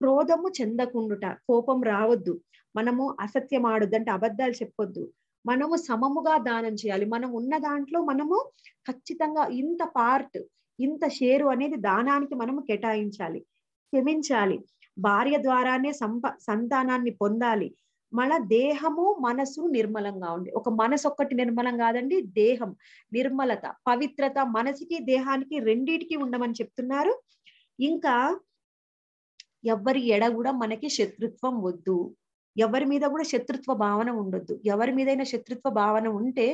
క్రోధము చెందకుండుట కోపం రావద్దు మనము అసత్యం ఆడొద్దు అబద్ధాలు చెప్పొద్దు మనము సమముగా దానం చేయాలి మనం ఉన్న దాంట్లో మనము ఖచ్చితంగా ఇంత పార్ట్ ఇంత షేరు అనేది దానానికి మనము కేటాయించాలి క్షమించాలి భార్య ద్వారానే సంప సంతానాన్ని పొందాలి మన దేహము మనసు నిర్మలంగా ఉంది ఒక మనసు ఒక్కటి నిర్మలం కాదండి దేహం నిర్మలత పవిత్రత మనసుకి దేహానికి రెండిటికి ఉండమని చెప్తున్నారు ఇంకా ఎవరి ఎడ కూడా మనకి శత్రుత్వం వద్దు ఎవరి మీద కూడా శత్రుత్వ భావన ఉండొద్దు ఎవరి మీదైనా శత్రుత్వ భావన ఉంటే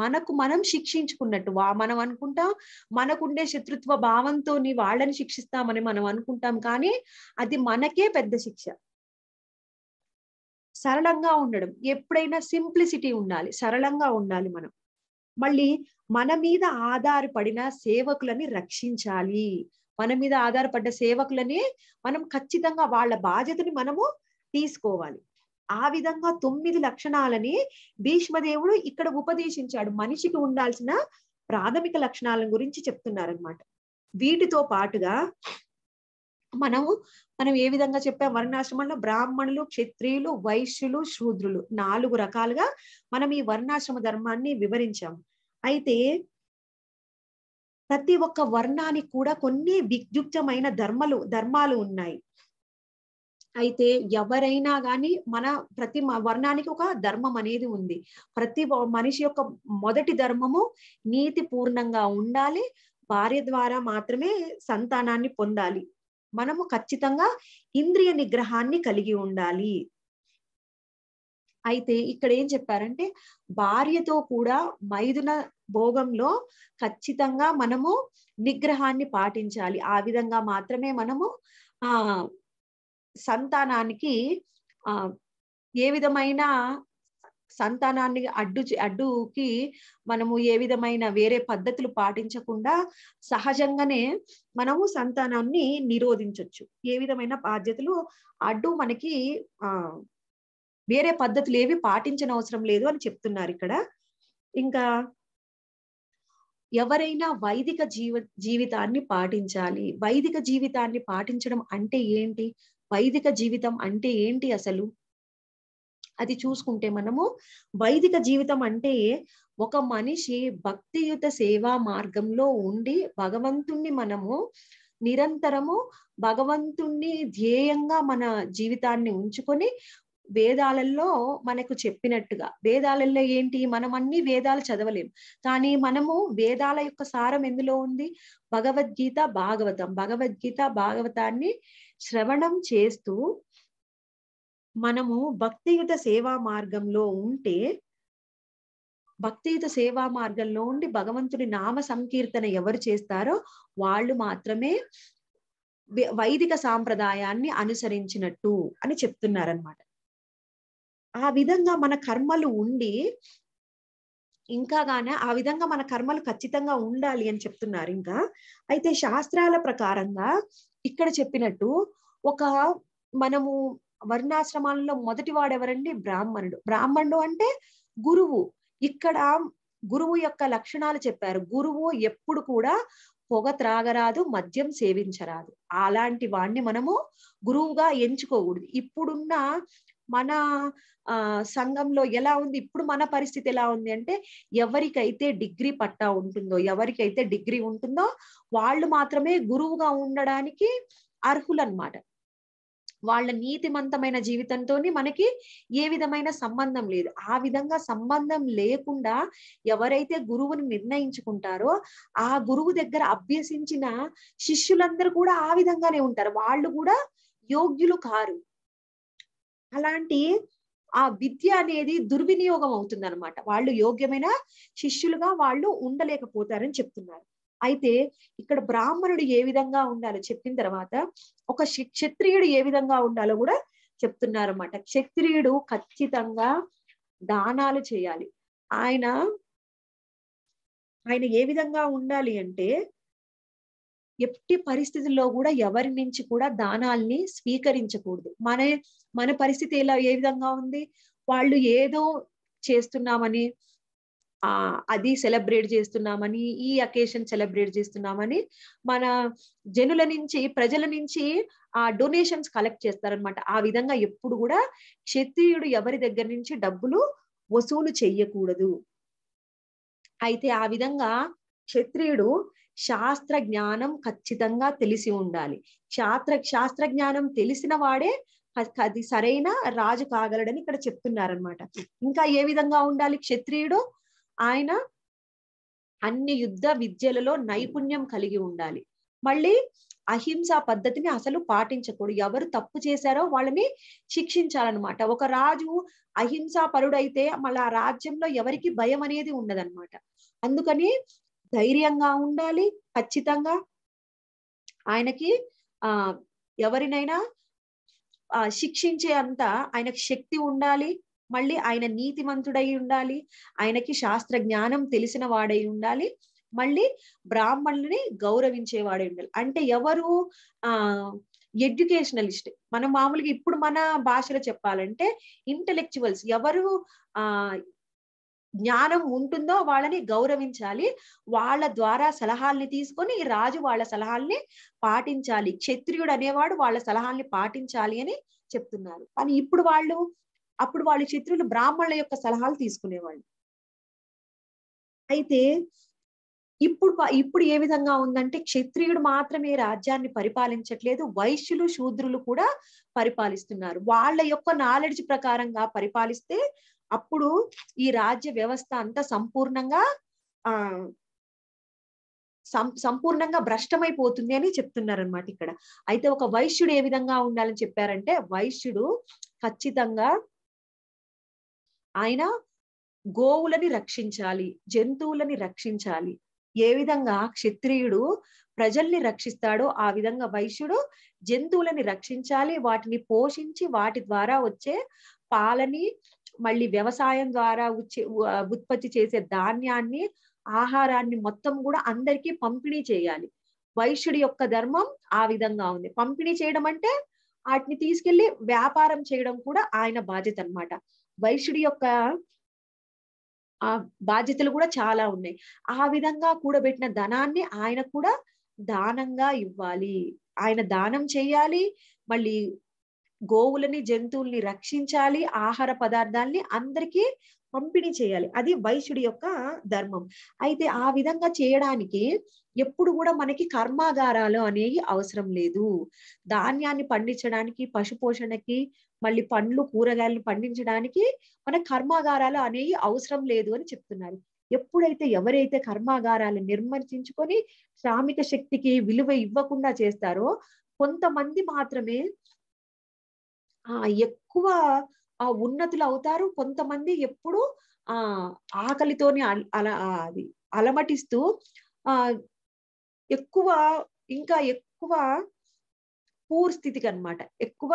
మనకు మనం శిక్షించుకున్నట్టు మనం అనుకుంటాం మనకుండే శత్రుత్వ భావంతో వాళ్ళని శిక్షిస్తామని మనం అనుకుంటాం కానీ అది మనకే పెద్ద శిక్ష సరళంగా ఉండడం ఎప్పుడైనా సింప్లిసిటీ ఉండాలి సరళంగా ఉండాలి మనం మళ్ళీ మన మీద ఆధారపడిన సేవకులని రక్షించాలి మన మీద ఆధారపడ్డ సేవకులనే మనం ఖచ్చితంగా వాళ్ళ బాధ్యతని మనము తీసుకోవాలి ఆ విధంగా తొమ్మిది లక్షణాలని భీష్మదేవుడు ఇక్కడ ఉపదేశించాడు మనిషికి ఉండాల్సిన ప్రాథమిక లక్షణాల గురించి చెప్తున్నారనమాట వీటితో పాటుగా మనము మనం ఏ విధంగా చెప్పాం వర్ణాశ్రమంలో బ్రాహ్మణులు క్షత్రియులు వైశ్యులు శూద్రులు నాలుగు రకాలుగా మనం ఈ వర్ణాశ్రమ ధర్మాన్ని వివరించాం అయితే ప్రతి ఒక్క వర్ణానికి కూడా కొన్ని విద్యుక్తమైన ధర్మలు ధర్మాలు ఉన్నాయి అయితే ఎవరైనా కానీ మన ప్రతి వర్ణానికి ఒక ధర్మం అనేది ఉంది ప్రతి మనిషి యొక్క మొదటి ధర్మము నీతి పూర్ణంగా ఉండాలి భార్య ద్వారా మాత్రమే సంతానాన్ని పొందాలి మనము ఖచ్చితంగా ఇంద్రియ నిగ్రహాన్ని కలిగి ఉండాలి అయితే ఇక్కడ ఏం చెప్పారంటే భార్యతో కూడా మైదున భోగంలో ఖచ్చితంగా మనము నిగ్రహాన్ని పాటించాలి ఆ విధంగా మాత్రమే మనము ఆ సంతానానికి ఆ ఏ విధమైన సంతానాన్ని అడ్డు అడ్డుకి మనము ఏ విధమైన వేరే పద్ధతులు పాటించకుండా సహజంగానే మనము సంతానాన్ని నిరోధించవచ్చు ఏ విధమైన బాధ్యతలు అడ్డు మనకి ఆ వేరే పద్ధతులు ఏవి పాటించిన అవసరం లేదు అని చెప్తున్నారు ఇక్కడ ఇంకా ఎవరైనా వైదిక జీవ జీవితాన్ని పాటించాలి వైదిక జీవితాన్ని పాటించడం అంటే ఏంటి వైదిక జీవితం అంటే ఏంటి అసలు అది చూసుకుంటే మనము వైదిక జీవితం అంటే ఒక మనిషి భక్తియుత సేవా మార్గంలో ఉండి భగవంతుణ్ణి మనము నిరంతరము భగవంతుణ్ణి ధ్యేయంగా మన జీవితాన్ని ఉంచుకొని వేదాలలో మనకు చెప్పినట్టుగా వేదాలలో ఏంటి మనం అన్ని వేదాలు చదవలేము కానీ మనము వేదాల యొక్క సారం ఎందులో ఉంది భగవద్గీత భాగవతం భగవద్గీత భాగవతాన్ని శ్రవణం చేస్తూ మనము భక్తియుత సేవా మార్గంలో ఉంటే భక్తియుత సేవా మార్గంలో ఉండి భగవంతుడి నామ సంకీర్తన ఎవరు చేస్తారో వాళ్ళు మాత్రమే వైదిక సాంప్రదాయాన్ని అనుసరించినట్టు అని చెప్తున్నారనమాట ఆ విధంగా మన కర్మలు ఉండి ఇంకా గానే ఆ విధంగా మన కర్మలు ఖచ్చితంగా ఉండాలి అని చెప్తున్నారు ఇంకా అయితే శాస్త్రాల ప్రకారంగా ఇక్కడ చెప్పినట్టు ఒక మనము వర్ణాశ్రమాలలో మొదటి వాడెవరండి బ్రాహ్మణుడు బ్రాహ్మణుడు అంటే గురువు ఇక్కడ గురువు యొక్క లక్షణాలు చెప్పారు గురువు ఎప్పుడు కూడా పొగ త్రాగరాదు మద్యం సేవించరాదు అలాంటి వాణ్ణి మనము గురువుగా ఎంచుకోకూడదు ఇప్పుడున్న మన ఆ సంఘంలో ఎలా ఉంది ఇప్పుడు మన పరిస్థితి ఎలా ఉంది అంటే ఎవరికైతే డిగ్రీ పట్టా ఉంటుందో ఎవరికైతే డిగ్రీ ఉంటుందో వాళ్ళు మాత్రమే గురువుగా ఉండడానికి అర్హులన్నమాట వాళ్ళ నీతిమంతమైన జీవితంతో మనకి ఏ విధమైన సంబంధం లేదు ఆ విధంగా సంబంధం లేకుండా ఎవరైతే గురువుని నిర్ణయించుకుంటారో ఆ గురువు దగ్గర అభ్యసించిన శిష్యులందరూ కూడా ఆ విధంగానే ఉంటారు వాళ్ళు కూడా యోగ్యులు కారు అలాంటి ఆ విద్య అనేది దుర్వినియోగం అవుతుంది అనమాట వాళ్ళు యోగ్యమైన శిష్యులుగా వాళ్ళు ఉండలేకపోతారని చెప్తున్నారు అయితే ఇక్కడ బ్రాహ్మణుడు ఏ విధంగా ఉండాలో చెప్పిన తర్వాత ఒక క్షత్రియుడు ఏ విధంగా ఉండాలో కూడా చెప్తున్నారు అన్నమాట క్షత్రియుడు ఖచ్చితంగా దానాలు చేయాలి ఆయన ఆయన ఏ విధంగా ఉండాలి అంటే ఎట్టి పరిస్థితుల్లో కూడా ఎవరి నుంచి కూడా దానాల్ని స్వీకరించకూడదు మన మన పరిస్థితి ఎలా ఏ విధంగా ఉంది వాళ్ళు ఏదో చేస్తున్నామని అది సెలబ్రేట్ చేస్తున్నామని ఈ అకేషన్ సెలబ్రేట్ చేస్తున్నామని మన జనుల నుంచి ప్రజల నుంచి ఆ డొనేషన్స్ కలెక్ట్ చేస్తారనమాట ఆ విధంగా ఎప్పుడు కూడా క్షత్రియుడు ఎవరి దగ్గర నుంచి డబ్బులు వసూలు చెయ్యకూడదు అయితే ఆ విధంగా క్షత్రియుడు శాస్త్ర జ్ఞానం ఖచ్చితంగా తెలిసి ఉండాలి శాస్త్ర శాస్త్ర జ్ఞానం తెలిసిన వాడే అది సరైన రాజు కాగలడని ఇక్కడ చెప్తున్నారనమాట ఇంకా ఏ విధంగా ఉండాలి క్షత్రియుడు ఆయన అన్ని యుద్ధ విద్యలలో నైపుణ్యం కలిగి ఉండాలి మళ్ళీ అహింస పద్ధతిని అసలు పాటించకూడదు ఎవరు తప్పు చేశారో వాళ్ళని శిక్షించాలన్నమాట ఒక రాజు అహింసా పరుడైతే మళ్ళీ ఆ రాజ్యంలో ఎవరికి భయం అనేది ఉండదన్నమాట అందుకని ధైర్యంగా ఉండాలి ఖచ్చితంగా ఆయనకి ఆ ఎవరినైనా శిక్షించే అంత ఆయనకు శక్తి ఉండాలి మళ్ళీ ఆయన నీతిమంతుడై ఉండాలి ఆయనకి శాస్త్ర జ్ఞానం తెలిసిన వాడై ఉండాలి మళ్ళీ బ్రాహ్మణుని గౌరవించేవాడై ఉండాలి అంటే ఎవరు ఆ ఎడ్యుకేషనలిస్ట్ మనం మామూలుగా ఇప్పుడు మన భాషలో చెప్పాలంటే ఇంటలెక్చువల్స్ ఎవరు ఆ జ్ఞానం ఉంటుందో వాళ్ళని గౌరవించాలి వాళ్ళ ద్వారా సలహాల్ని తీసుకొని రాజు వాళ్ళ సలహాల్ని పాటించాలి క్షత్రియుడు అనేవాడు వాళ్ళ సలహాల్ని పాటించాలి అని చెప్తున్నారు కానీ ఇప్పుడు వాళ్ళు అప్పుడు వాళ్ళు శత్రువులు బ్రాహ్మణుల యొక్క సలహాలు తీసుకునేవాళ్ళు అయితే ఇప్పుడు ఇప్పుడు ఏ విధంగా ఉందంటే క్షత్రియుడు మాత్రమే రాజ్యాన్ని పరిపాలించట్లేదు వైశ్యులు శూద్రులు కూడా పరిపాలిస్తున్నారు వాళ్ళ యొక్క నాలెడ్జ్ ప్రకారంగా పరిపాలిస్తే అప్పుడు ఈ రాజ్య వ్యవస్థ అంతా సంపూర్ణంగా ఆ సంపూర్ణంగా భ్రష్టమైపోతుంది అని చెప్తున్నారు అనమాట ఇక్కడ అయితే ఒక వైశ్యుడు ఏ విధంగా ఉండాలని చెప్పారంటే వైశ్యుడు ఖచ్చితంగా ఆయన గోవులని రక్షించాలి జంతువులని రక్షించాలి ఏ విధంగా క్షత్రియుడు ప్రజల్ని రక్షిస్తాడో ఆ విధంగా వైశ్యుడు జంతువులని రక్షించాలి వాటిని పోషించి వాటి ద్వారా వచ్చే పాలని మళ్ళీ వ్యవసాయం ద్వారా ఉత్పత్తి చేసే ధాన్యాన్ని ఆహారాన్ని మొత్తం కూడా అందరికీ పంపిణీ చేయాలి వైశ్యుడి యొక్క ధర్మం ఆ విధంగా ఉంది పంపిణీ చేయడం అంటే వాటిని తీసుకెళ్లి వ్యాపారం చేయడం కూడా ఆయన బాధ్యత అనమాట వైశ్యుడి యొక్క ఆ బాధ్యతలు కూడా చాలా ఉన్నాయి ఆ విధంగా కూడబెట్టిన ధనాన్ని ఆయన కూడా దానంగా ఇవ్వాలి ఆయన దానం చేయాలి మళ్ళీ గోవులని జంతువుల్ని రక్షించాలి ఆహార పదార్థాల్ని అందరికీ పంపిణీ చేయాలి అది వైశ్యుడి యొక్క ధర్మం అయితే ఆ విధంగా చేయడానికి ఎప్పుడు కూడా మనకి కర్మాగారాలు అనేవి అవసరం లేదు ధాన్యాన్ని పండించడానికి పశుపోషణకి మళ్ళీ పండ్లు కూరగాయలను పండించడానికి మన కర్మాగారాలు అనేవి అవసరం లేదు అని చెప్తున్నారు ఎప్పుడైతే ఎవరైతే కర్మాగారాలు నిర్మర్చించుకొని శ్రామిక శక్తికి విలువ ఇవ్వకుండా చేస్తారో కొంతమంది మాత్రమే ఆ ఎక్కువ ఆ ఉన్నతులు అవుతారు కొంతమంది ఎప్పుడు ఆ ఆకలితోని అల అది అలమటిస్తూ ఆ ఎక్కువ ఇంకా ఎక్కువ పూర్ స్థితికి అనమాట ఎక్కువ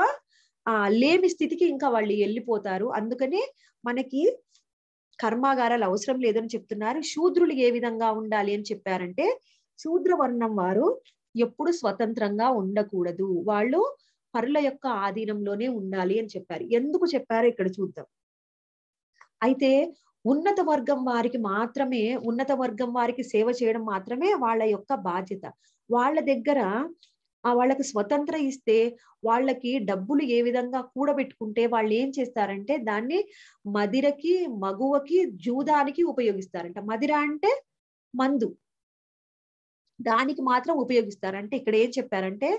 ఆ లేమి స్థితికి ఇంకా వాళ్ళు వెళ్ళిపోతారు అందుకనే మనకి కర్మాగారాలు అవసరం లేదని చెప్తున్నారు శూద్రులు ఏ విధంగా ఉండాలి అని చెప్పారంటే శూద్ర వర్ణం వారు ఎప్పుడు స్వతంత్రంగా ఉండకూడదు వాళ్ళు పరుల యొక్క ఆధీనంలోనే ఉండాలి అని చెప్పారు ఎందుకు చెప్పారు ఇక్కడ చూద్దాం అయితే ఉన్నత వర్గం వారికి మాత్రమే ఉన్నత వర్గం వారికి సేవ చేయడం మాత్రమే వాళ్ళ యొక్క బాధ్యత వాళ్ళ దగ్గర ఆ వాళ్ళకి స్వతంత్ర ఇస్తే వాళ్ళకి డబ్బులు ఏ విధంగా కూడబెట్టుకుంటే వాళ్ళు ఏం చేస్తారంటే దాన్ని మదిరకి మగువకి జూదానికి ఉపయోగిస్తారంట మదిర అంటే మందు దానికి మాత్రం ఉపయోగిస్తారంటే ఇక్కడ ఏం చెప్పారంటే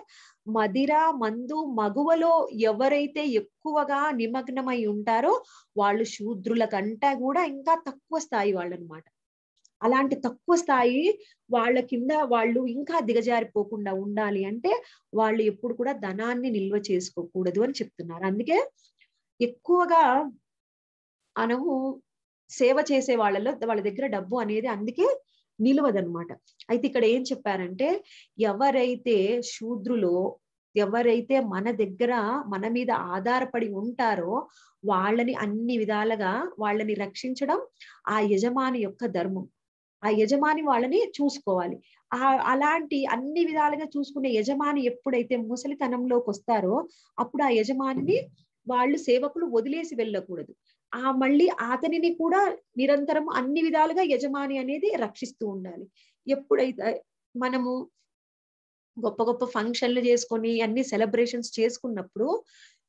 మదిర మందు మగువలో ఎవరైతే ఎక్కువగా నిమగ్నమై ఉంటారో వాళ్ళు శూద్రుల కంటే కూడా ఇంకా తక్కువ స్థాయి వాళ్ళు అనమాట అలాంటి తక్కువ స్థాయి వాళ్ళ కింద వాళ్ళు ఇంకా దిగజారిపోకుండా ఉండాలి అంటే వాళ్ళు ఎప్పుడు కూడా ధనాన్ని నిల్వ చేసుకోకూడదు అని చెప్తున్నారు అందుకే ఎక్కువగా మనము సేవ చేసే వాళ్ళలో వాళ్ళ దగ్గర డబ్బు అనేది అందుకే నిలవదనమాట అయితే ఇక్కడ ఏం చెప్పారంటే ఎవరైతే శూద్రులో ఎవరైతే మన దగ్గర మన మీద ఆధారపడి ఉంటారో వాళ్ళని అన్ని విధాలుగా వాళ్ళని రక్షించడం ఆ యజమాని యొక్క ధర్మం ఆ యజమాని వాళ్ళని చూసుకోవాలి ఆ అలాంటి అన్ని విధాలుగా చూసుకునే యజమాని ఎప్పుడైతే ముసలితనంలోకి వస్తారో అప్పుడు ఆ యజమానిని వాళ్ళు సేవకులు వదిలేసి వెళ్ళకూడదు ఆ మళ్ళీ అతనిని కూడా నిరంతరం అన్ని విధాలుగా యజమాని అనేది రక్షిస్తూ ఉండాలి ఎప్పుడైతే మనము గొప్ప గొప్ప ఫంక్షన్లు చేసుకొని అన్ని సెలబ్రేషన్స్ చేసుకున్నప్పుడు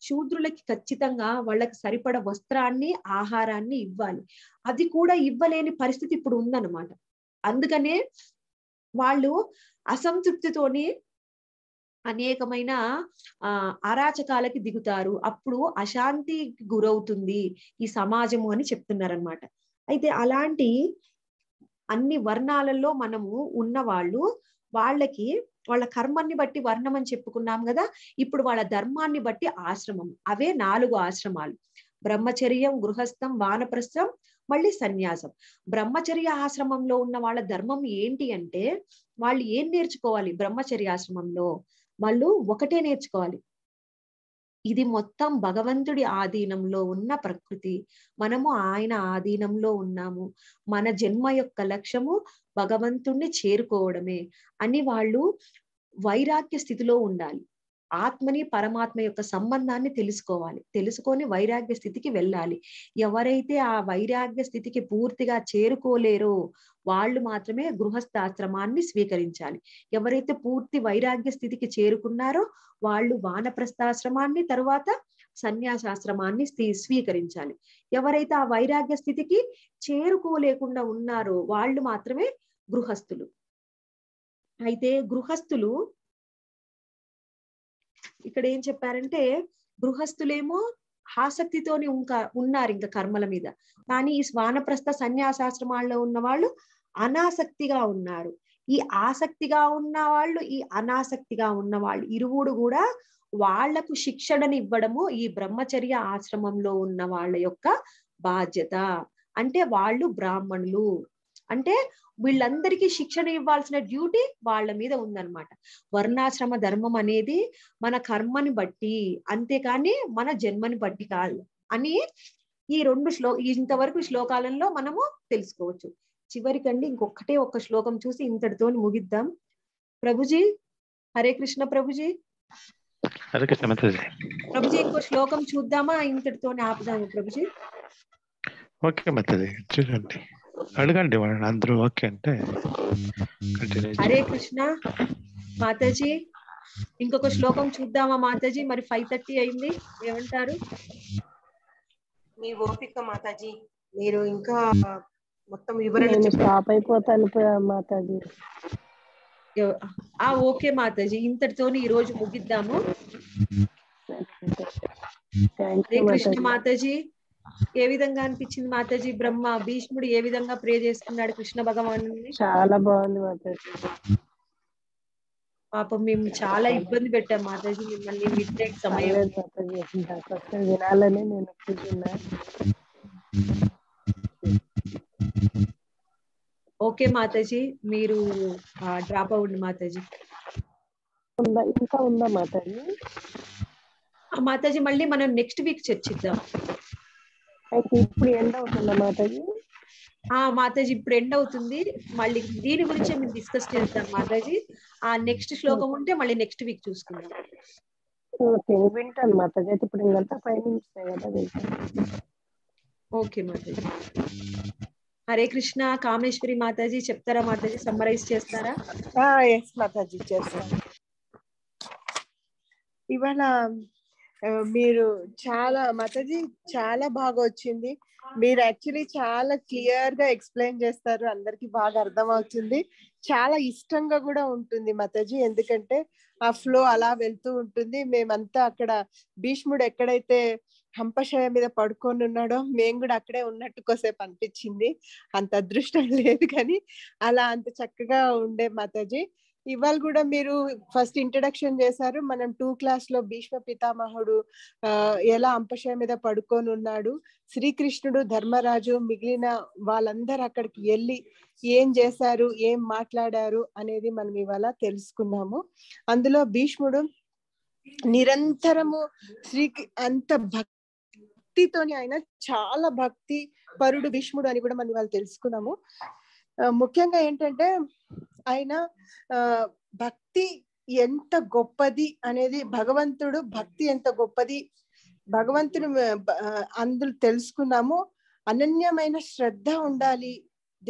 శూద్రులకి ఖచ్చితంగా వాళ్ళకి సరిపడ వస్త్రాన్ని ఆహారాన్ని ఇవ్వాలి అది కూడా ఇవ్వలేని పరిస్థితి ఇప్పుడు ఉందన్నమాట అందుకనే వాళ్ళు అసంతృప్తితోని అనేకమైన ఆ అరాచకాలకి దిగుతారు అప్పుడు అశాంతికి గురవుతుంది ఈ సమాజము అని చెప్తున్నారనమాట అయితే అలాంటి అన్ని వర్ణాలలో మనము ఉన్న వాళ్ళు వాళ్ళకి వాళ్ళ కర్మాన్ని బట్టి వర్ణం అని చెప్పుకున్నాం కదా ఇప్పుడు వాళ్ళ ధర్మాన్ని బట్టి ఆశ్రమం అవే నాలుగు ఆశ్రమాలు బ్రహ్మచర్యం గృహస్థం వానప్రస్థం మళ్ళీ సన్యాసం బ్రహ్మచర్య ఆశ్రమంలో ఉన్న వాళ్ళ ధర్మం ఏంటి అంటే వాళ్ళు ఏం నేర్చుకోవాలి బ్రహ్మచర్య ఆశ్రమంలో వాళ్ళు ఒకటే నేర్చుకోవాలి ఇది మొత్తం భగవంతుడి ఆధీనంలో ఉన్న ప్రకృతి మనము ఆయన ఆధీనంలో ఉన్నాము మన జన్మ యొక్క లక్ష్యము భగవంతుణ్ణి చేరుకోవడమే అని వాళ్ళు వైరాగ్య స్థితిలో ఉండాలి ఆత్మని పరమాత్మ యొక్క సంబంధాన్ని తెలుసుకోవాలి తెలుసుకొని వైరాగ్య స్థితికి వెళ్ళాలి ఎవరైతే ఆ వైరాగ్య స్థితికి పూర్తిగా చేరుకోలేరో వాళ్ళు మాత్రమే గృహస్థాశ్రమాన్ని స్వీకరించాలి ఎవరైతే పూర్తి వైరాగ్య స్థితికి చేరుకున్నారో వాళ్ళు వానప్రస్థాశ్రమాన్ని తర్వాత సన్యాసాశ్రమాన్ని స్వీకరించాలి ఎవరైతే ఆ వైరాగ్య స్థితికి చేరుకోలేకుండా ఉన్నారో వాళ్ళు మాత్రమే గృహస్థులు అయితే గృహస్థులు ఇక్కడ ఏం చెప్పారంటే గృహస్థులేమో ఆసక్తితోని ఇంకా ఉన్నారు ఇంకా కర్మల మీద కానీ ఈ స్వానప్రస్థ సన్యాసాశ్రమాల్లో ఉన్న వాళ్ళు అనాసక్తిగా ఉన్నారు ఈ ఆసక్తిగా ఉన్న వాళ్ళు ఈ అనాసక్తిగా ఉన్న వాళ్ళు ఇరువుడు కూడా వాళ్లకు శిక్షణని ఇవ్వడము ఈ బ్రహ్మచర్య ఆశ్రమంలో ఉన్న వాళ్ళ యొక్క బాధ్యత అంటే వాళ్ళు బ్రాహ్మణులు అంటే వీళ్ళందరికీ శిక్షణ ఇవ్వాల్సిన డ్యూటీ వాళ్ళ మీద ఉందన్నమాట వర్ణాశ్రమ ధర్మం అనేది మన కర్మని బట్టి అంతేకాని మన జన్మని బట్టి కాదు అని ఈ రెండు శ్లో ఇంతవరకు శ్లోకాలలో మనము తెలుసుకోవచ్చు చివరికండి ఇంకొకటే ఒక్క శ్లోకం చూసి ఇంతటితో ముగిద్దాం ప్రభుజీ హరే కృష్ణ ప్రభుజీ హరే కృష్ణ ప్రభుజీ ఇంకో శ్లోకం చూద్దామా ఇంతటితో ఆపుదాము ప్రభుజీ ఓకే చూడండి అడగండి వాళ్ళని అందరూ ఓకే అంటే హరే కృష్ణ మాతాజీ ఇంకొక శ్లోకం చూద్దామా మాతాజీ మరి ఫైవ్ థర్టీ అయింది ఏమంటారు మీ ఓపిక మాతాజీ మీరు ఇంకా మొత్తం వివరణ స్టాప్ అయిపోతాను మాతాజీ ఆ ఓకే మాతాజీ ఇంతటితోని ఈ రోజు ముగిద్దాము హరే కృష్ణ మాతాజీ ఏ విధంగా అనిపించింది మాతాజీ బ్రహ్మ భీష్ముడు ఏ విధంగా ప్రే చేసుకున్నాడు కృష్ణ భగవాను చాలా బాగుంది మాతాజీ పాపం మేము చాలా ఇబ్బంది పెట్టాం మాతాజీ మిమ్మల్ని మిడ్ సమయం వినాలని నేను ఓకే మాతాజీ మీరు డ్రాప్ అవ్వండి మాతాజీ ఉందా ఇంకా ఉందా మాతాజీ మాతాజీ మళ్ళీ మనం నెక్స్ట్ వీక్ చర్చిద్దాం అయితే ఇప్పుడు ఎండ్ అవుతుంది మాతాజీ ఆ మాతాజీ ఇప్పుడు ఎండ్ అవుతుంది మళ్ళీ దీని గురించి మేము డిస్కస్ చేస్తాం మాతాజీ ఆ నెక్స్ట్ శ్లోకం ఉంటే మళ్ళీ నెక్స్ట్ వీక్ చూసుకుందాం ఓకే వింటాను మాతాజీ అయితే ఇప్పుడు ఇంకంతా ఫైవ్ మినిట్స్ కదా ఓకే మాతాజీ హరే కృష్ణ కామేశ్వరి మాతాజీ చెప్తారా మాతాజీ సమ్మరైజ్ చేస్తారా ఎస్ మాతాజీ చేస్తారా ఇవాళ మీరు చాలా మతజీ చాలా బాగా వచ్చింది మీరు యాక్చువల్లీ చాలా క్లియర్ గా ఎక్స్ప్లెయిన్ చేస్తారు అందరికి బాగా అర్థం అవుతుంది చాలా ఇష్టంగా కూడా ఉంటుంది మతజీ ఎందుకంటే ఆ ఫ్లో అలా వెళ్తూ ఉంటుంది మేమంతా అక్కడ భీష్ముడు ఎక్కడైతే హంపశయ మీద పడుకొని ఉన్నాడో మేము కూడా అక్కడే ఉన్నట్టు కోసేపు అనిపించింది అంత అదృష్టం లేదు కానీ అలా అంత చక్కగా ఉండే మతజీ ఇవాళ కూడా మీరు ఫస్ట్ ఇంట్రడక్షన్ చేశారు మనం టూ క్లాస్ లో భీష్మ పితామహుడు ఎలా అంపశయ మీద పడుకొని ఉన్నాడు శ్రీకృష్ణుడు ధర్మరాజు మిగిలిన వాళ్ళందరూ అక్కడికి వెళ్ళి ఏం చేశారు ఏం మాట్లాడారు అనేది మనం ఇవాళ తెలుసుకున్నాము అందులో భీష్ముడు నిరంతరము శ్రీ అంత భక్తితోని ఆయన చాలా భక్తి పరుడు భీష్ముడు అని కూడా మనం ఇవాళ తెలుసుకున్నాము ముఖ్యంగా ఏంటంటే ఆయన భక్తి ఎంత గొప్పది అనేది భగవంతుడు భక్తి ఎంత గొప్పది భగవంతుని అందులో తెలుసుకున్నాము అనన్యమైన శ్రద్ధ ఉండాలి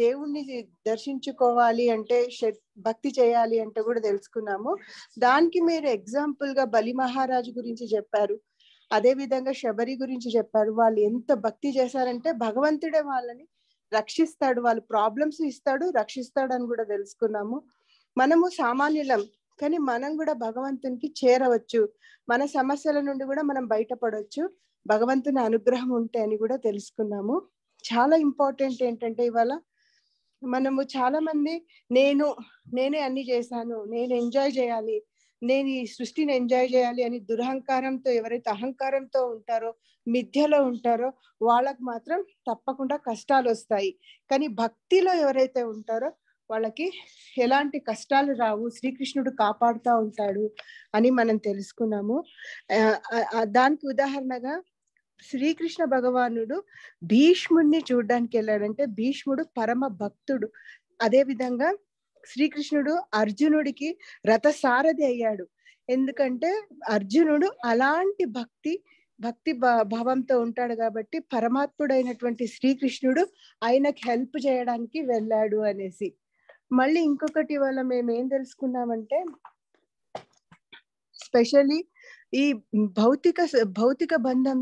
దేవుణ్ణి దర్శించుకోవాలి అంటే భక్తి చేయాలి అంటే కూడా తెలుసుకున్నాము దానికి మీరు ఎగ్జాంపుల్ గా బలి మహారాజు గురించి చెప్పారు అదే విధంగా శబరి గురించి చెప్పారు వాళ్ళు ఎంత భక్తి చేశారంటే భగవంతుడే వాళ్ళని రక్షిస్తాడు వాళ్ళు ప్రాబ్లమ్స్ ఇస్తాడు రక్షిస్తాడు అని కూడా తెలుసుకున్నాము మనము సామాన్యులం కానీ మనం కూడా భగవంతునికి చేరవచ్చు మన సమస్యల నుండి కూడా మనం బయటపడవచ్చు భగవంతుని అనుగ్రహం ఉంటే అని కూడా తెలుసుకున్నాము చాలా ఇంపార్టెంట్ ఏంటంటే ఇవాళ మనము చాలా మంది నేను నేనే అన్ని చేశాను నేను ఎంజాయ్ చేయాలి నేను ఈ సృష్టిని ఎంజాయ్ చేయాలి అని దురహంకారంతో ఎవరైతే అహంకారంతో ఉంటారో మిథ్యలో ఉంటారో వాళ్ళకు మాత్రం తప్పకుండా కష్టాలు వస్తాయి కానీ భక్తిలో ఎవరైతే ఉంటారో వాళ్ళకి ఎలాంటి కష్టాలు రావు శ్రీకృష్ణుడు కాపాడుతూ ఉంటాడు అని మనం తెలుసుకున్నాము దానికి ఉదాహరణగా శ్రీకృష్ణ భగవానుడు భీష్ముడిని చూడడానికి వెళ్ళాడంటే భీష్ముడు పరమ భక్తుడు అదే విధంగా శ్రీకృష్ణుడు అర్జునుడికి రథసారథి అయ్యాడు ఎందుకంటే అర్జునుడు అలాంటి భక్తి భక్తి భావంతో ఉంటాడు కాబట్టి పరమాత్ముడైనటువంటి శ్రీకృష్ణుడు ఆయనకి హెల్ప్ చేయడానికి వెళ్ళాడు అనేసి మళ్ళీ ఇంకొకటి వల్ల మేము ఏం తెలుసుకున్నామంటే స్పెషలీ ఈ భౌతిక భౌతిక బంధం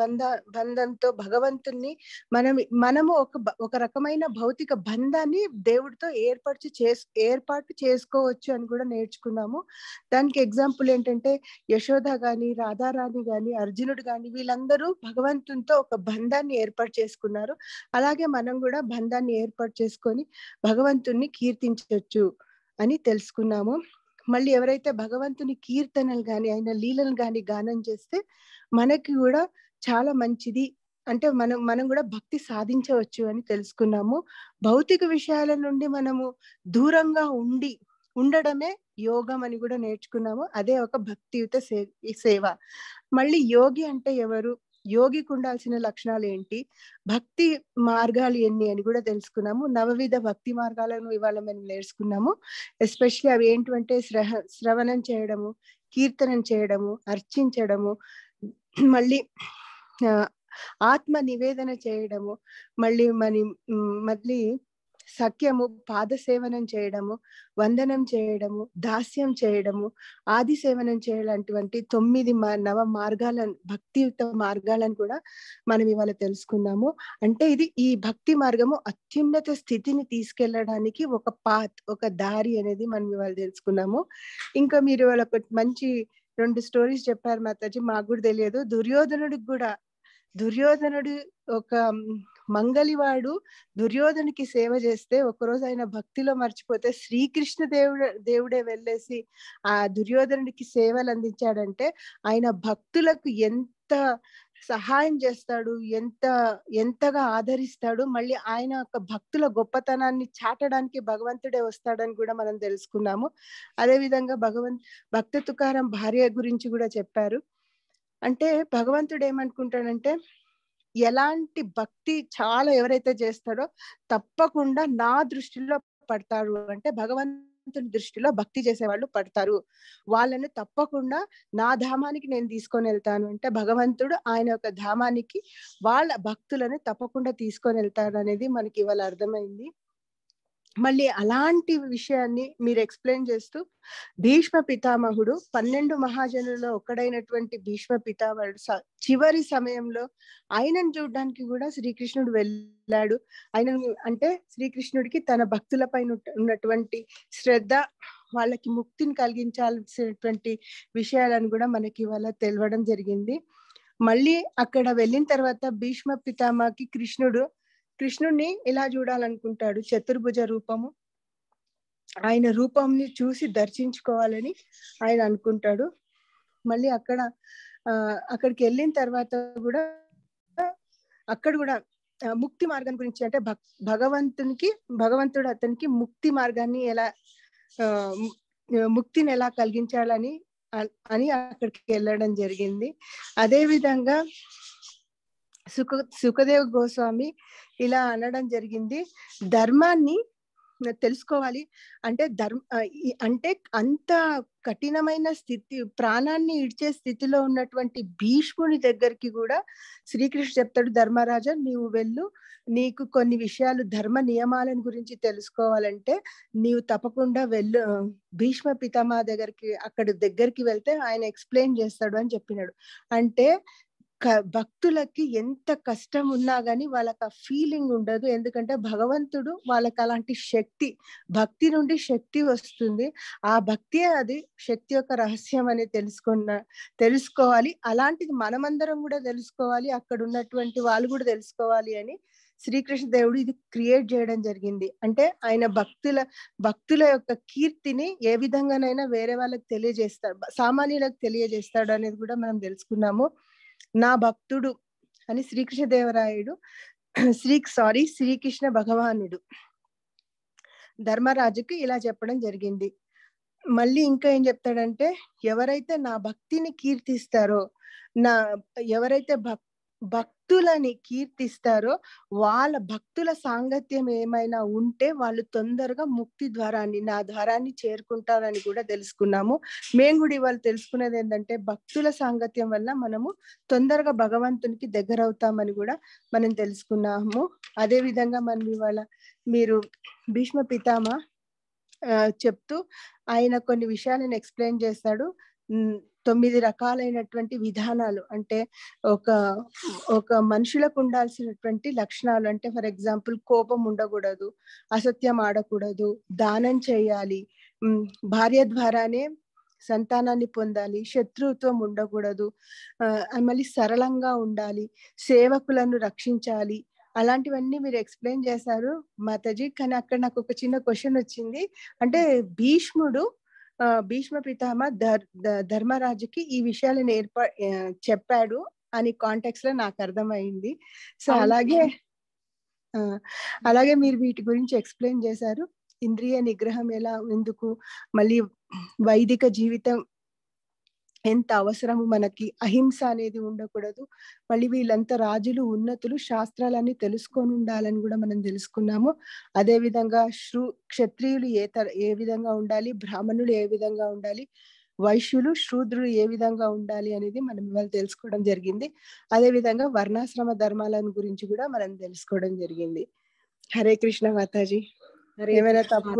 బంధ బంధంతో భగవంతుణ్ణి మనం మనము ఒక ఒక రకమైన భౌతిక బంధాన్ని దేవుడితో ఏర్పరిచి చేసు ఏర్పాటు చేసుకోవచ్చు అని కూడా నేర్చుకున్నాము దానికి ఎగ్జాంపుల్ ఏంటంటే యశోద గాని రాధారాణి గాని అర్జునుడు గాని వీళ్ళందరూ భగవంతునితో ఒక బంధాన్ని ఏర్పాటు చేసుకున్నారు అలాగే మనం కూడా బంధాన్ని ఏర్పాటు చేసుకొని భగవంతుణ్ణి కీర్తించవచ్చు అని తెలుసుకున్నాము మళ్ళీ ఎవరైతే భగవంతుని కీర్తనలు కానీ ఆయన లీలలు కానీ గానం చేస్తే మనకి కూడా చాలా మంచిది అంటే మనం మనం కూడా భక్తి సాధించవచ్చు అని తెలుసుకున్నాము భౌతిక విషయాల నుండి మనము దూరంగా ఉండి ఉండడమే యోగం అని కూడా నేర్చుకున్నాము అదే ఒక భక్తియుత సేవ మళ్ళీ యోగి అంటే ఎవరు యోగికి ఉండాల్సిన లక్షణాలు ఏంటి భక్తి మార్గాలు ఎన్ని అని కూడా తెలుసుకున్నాము నవవిధ భక్తి మార్గాలను ఇవాళ మనం నేర్చుకున్నాము ఎస్పెషలీ అవి ఏంటంటే శ్రహ శ్రవణం చేయడము కీర్తనం చేయడము అర్చించడము మళ్ళీ ఆత్మ నివేదన చేయడము మళ్ళీ మన మళ్ళీ సఖ్యము పాదసేవనం చేయడము వందనం చేయడము దాస్యం చేయడము ఆది సేవనం చేయడంటువంటి తొమ్మిది నవ మార్గాలను భక్తియుత మార్గాలను కూడా మనం ఇవాళ తెలుసుకున్నాము అంటే ఇది ఈ భక్తి మార్గము అత్యున్నత స్థితిని తీసుకెళ్లడానికి ఒక పాత్ ఒక దారి అనేది మనం ఇవాళ తెలుసుకున్నాము ఇంకా మీరు ఇవాళ ఒక మంచి రెండు స్టోరీస్ చెప్పారు మాతాజీ మాకు కూడా తెలియదు దుర్యోధనుడికి కూడా దుర్యోధనుడు ఒక మంగలివాడు దుర్యోధనికి సేవ చేస్తే ఒకరోజు ఆయన భక్తిలో మర్చిపోతే శ్రీకృష్ణ దేవుడు దేవుడే వెళ్ళేసి ఆ దుర్యోధనుడికి సేవలు అందించాడంటే ఆయన భక్తులకు ఎంత సహాయం చేస్తాడు ఎంత ఎంతగా ఆదరిస్తాడు మళ్ళీ ఆయన యొక్క భక్తుల గొప్పతనాన్ని చాటడానికి భగవంతుడే వస్తాడని కూడా మనం తెలుసుకున్నాము అదేవిధంగా భగవంత్ భక్త తుకారం భార్య గురించి కూడా చెప్పారు అంటే భగవంతుడు ఏమనుకుంటాడంటే ఎలాంటి భక్తి చాలా ఎవరైతే చేస్తారో తప్పకుండా నా దృష్టిలో పడతారు అంటే భగవంతుని దృష్టిలో భక్తి చేసేవాళ్ళు పడతారు వాళ్ళని తప్పకుండా నా ధామానికి నేను తీసుకొని వెళ్తాను అంటే భగవంతుడు ఆయన యొక్క ధామానికి వాళ్ళ భక్తులను తప్పకుండా తీసుకొని వెళ్తారు అనేది మనకి ఇవాళ అర్థమైంది మళ్ళీ అలాంటి విషయాన్ని మీరు ఎక్స్ప్లెయిన్ చేస్తూ భీష్మ పితామహుడు పన్నెండు మహాజనులలో ఒకడైనటువంటి భీష్మ పితామహుడు చివరి సమయంలో ఆయనను చూడడానికి కూడా శ్రీకృష్ణుడు వెళ్ళాడు ఆయన అంటే శ్రీకృష్ణుడికి తన భక్తుల ఉన్నటువంటి శ్రద్ధ వాళ్ళకి ముక్తిని కలిగించాల్సినటువంటి విషయాలను కూడా మనకి ఇవాళ తెలవడం జరిగింది మళ్ళీ అక్కడ వెళ్ళిన తర్వాత భీష్మ పితామహకి కృష్ణుడు కృష్ణుణ్ణి ఇలా చూడాలనుకుంటాడు చతుర్భుజ రూపము ఆయన రూపంని చూసి దర్శించుకోవాలని ఆయన అనుకుంటాడు మళ్ళీ అక్కడ అక్కడికి వెళ్ళిన తర్వాత కూడా అక్కడ కూడా ముక్తి మార్గం గురించి అంటే భగవంతునికి భగవంతుడు అతనికి ముక్తి మార్గాన్ని ఎలా ముక్తిని ఎలా కలిగించాలని అని అక్కడికి వెళ్ళడం జరిగింది అదే విధంగా సుఖ సుఖదేవ్ గోస్వామి ఇలా అనడం జరిగింది ధర్మాన్ని తెలుసుకోవాలి అంటే ధర్మ అంటే అంత కఠినమైన స్థితి ప్రాణాన్ని ఇడ్చే స్థితిలో ఉన్నటువంటి భీష్ముని దగ్గరికి కూడా శ్రీకృష్ణ చెప్తాడు ధర్మరాజా నీవు వెళ్ళు నీకు కొన్ని విషయాలు ధర్మ నియమాలను గురించి తెలుసుకోవాలంటే నీవు తప్పకుండా వెళ్ళు భీష్మ పితామా దగ్గరికి అక్కడ దగ్గరికి వెళ్తే ఆయన ఎక్స్ప్లెయిన్ చేస్తాడు అని చెప్పినాడు అంటే భక్తులకి ఎంత కష్టం ఉన్నా గాని వాళ్ళకి ఆ ఫీలింగ్ ఉండదు ఎందుకంటే భగవంతుడు వాళ్ళకి అలాంటి శక్తి భక్తి నుండి శక్తి వస్తుంది ఆ భక్తి అది శక్తి యొక్క రహస్యం అని తెలుసుకున్న తెలుసుకోవాలి అలాంటిది మనమందరం కూడా తెలుసుకోవాలి అక్కడ ఉన్నటువంటి వాళ్ళు కూడా తెలుసుకోవాలి అని శ్రీకృష్ణ దేవుడు ఇది క్రియేట్ చేయడం జరిగింది అంటే ఆయన భక్తుల భక్తుల యొక్క కీర్తిని ఏ విధంగానైనా వేరే వాళ్ళకి తెలియజేస్తాడు సామాన్యులకు తెలియజేస్తాడు అనేది కూడా మనం తెలుసుకున్నాము నా భక్తుడు అని శ్రీకృష్ణదేవరాయుడు శ్రీ సారీ శ్రీకృష్ణ భగవానుడు ధర్మరాజుకి ఇలా చెప్పడం జరిగింది మళ్ళీ ఇంకా ఏం చెప్తాడంటే ఎవరైతే నా భక్తిని కీర్తిస్తారో నా ఎవరైతే భక్ భక్తులని కీర్తిస్తారో వాళ్ళ భక్తుల సాంగత్యం ఏమైనా ఉంటే వాళ్ళు తొందరగా ముక్తి ద్వారాన్ని నా ద్వారాన్ని చేరుకుంటారని కూడా తెలుసుకున్నాము మేము కూడా ఇవాళ తెలుసుకున్నది ఏంటంటే భక్తుల సాంగత్యం వల్ల మనము తొందరగా భగవంతునికి దగ్గర అవుతామని కూడా మనం తెలుసుకున్నాము అదే విధంగా మనం ఇవాళ మీరు భీష్మ పితామ చెప్తూ ఆయన కొన్ని విషయాలను ఎక్స్ప్లెయిన్ చేస్తాడు తొమ్మిది రకాలైనటువంటి విధానాలు అంటే ఒక ఒక మనుషులకు ఉండాల్సినటువంటి లక్షణాలు అంటే ఫర్ ఎగ్జాంపుల్ కోపం ఉండకూడదు అసత్యం ఆడకూడదు దానం చేయాలి భార్య ద్వారానే సంతానాన్ని పొందాలి శత్రుత్వం ఉండకూడదు మళ్ళీ సరళంగా ఉండాలి సేవకులను రక్షించాలి అలాంటివన్నీ మీరు ఎక్స్ప్లెయిన్ చేశారు మాతాజీ కానీ అక్కడ నాకు ఒక చిన్న క్వశ్చన్ వచ్చింది అంటే భీష్ముడు భీష్మ పితామ ధర్మరాజుకి ఈ విషయాలను నేర్ప చెప్పాడు అని కాంటాక్ట్స్ లో నాకు అర్థమైంది సో అలాగే అలాగే మీరు వీటి గురించి ఎక్స్ప్లెయిన్ చేశారు ఇంద్రియ నిగ్రహం ఎలా ఎందుకు మళ్ళీ వైదిక జీవితం ఎంత అవసరము మనకి అహింస అనేది ఉండకూడదు మళ్ళీ వీళ్ళంతా రాజులు ఉన్నతులు శాస్త్రాలన్నీ తెలుసుకొని ఉండాలని కూడా మనం తెలుసుకున్నాము అదే విధంగా శ్రు క్షత్రియులు ఏ తర ఏ విధంగా ఉండాలి బ్రాహ్మణులు ఏ విధంగా ఉండాలి వైశ్యులు శూద్రులు ఏ విధంగా ఉండాలి అనేది మనం ఇవాళ తెలుసుకోవడం జరిగింది అదే విధంగా వర్ణాశ్రమ ధర్మాలను గురించి కూడా మనం తెలుసుకోవడం జరిగింది హరే కృష్ణ మాతాజీ ఏమైనా తప్పు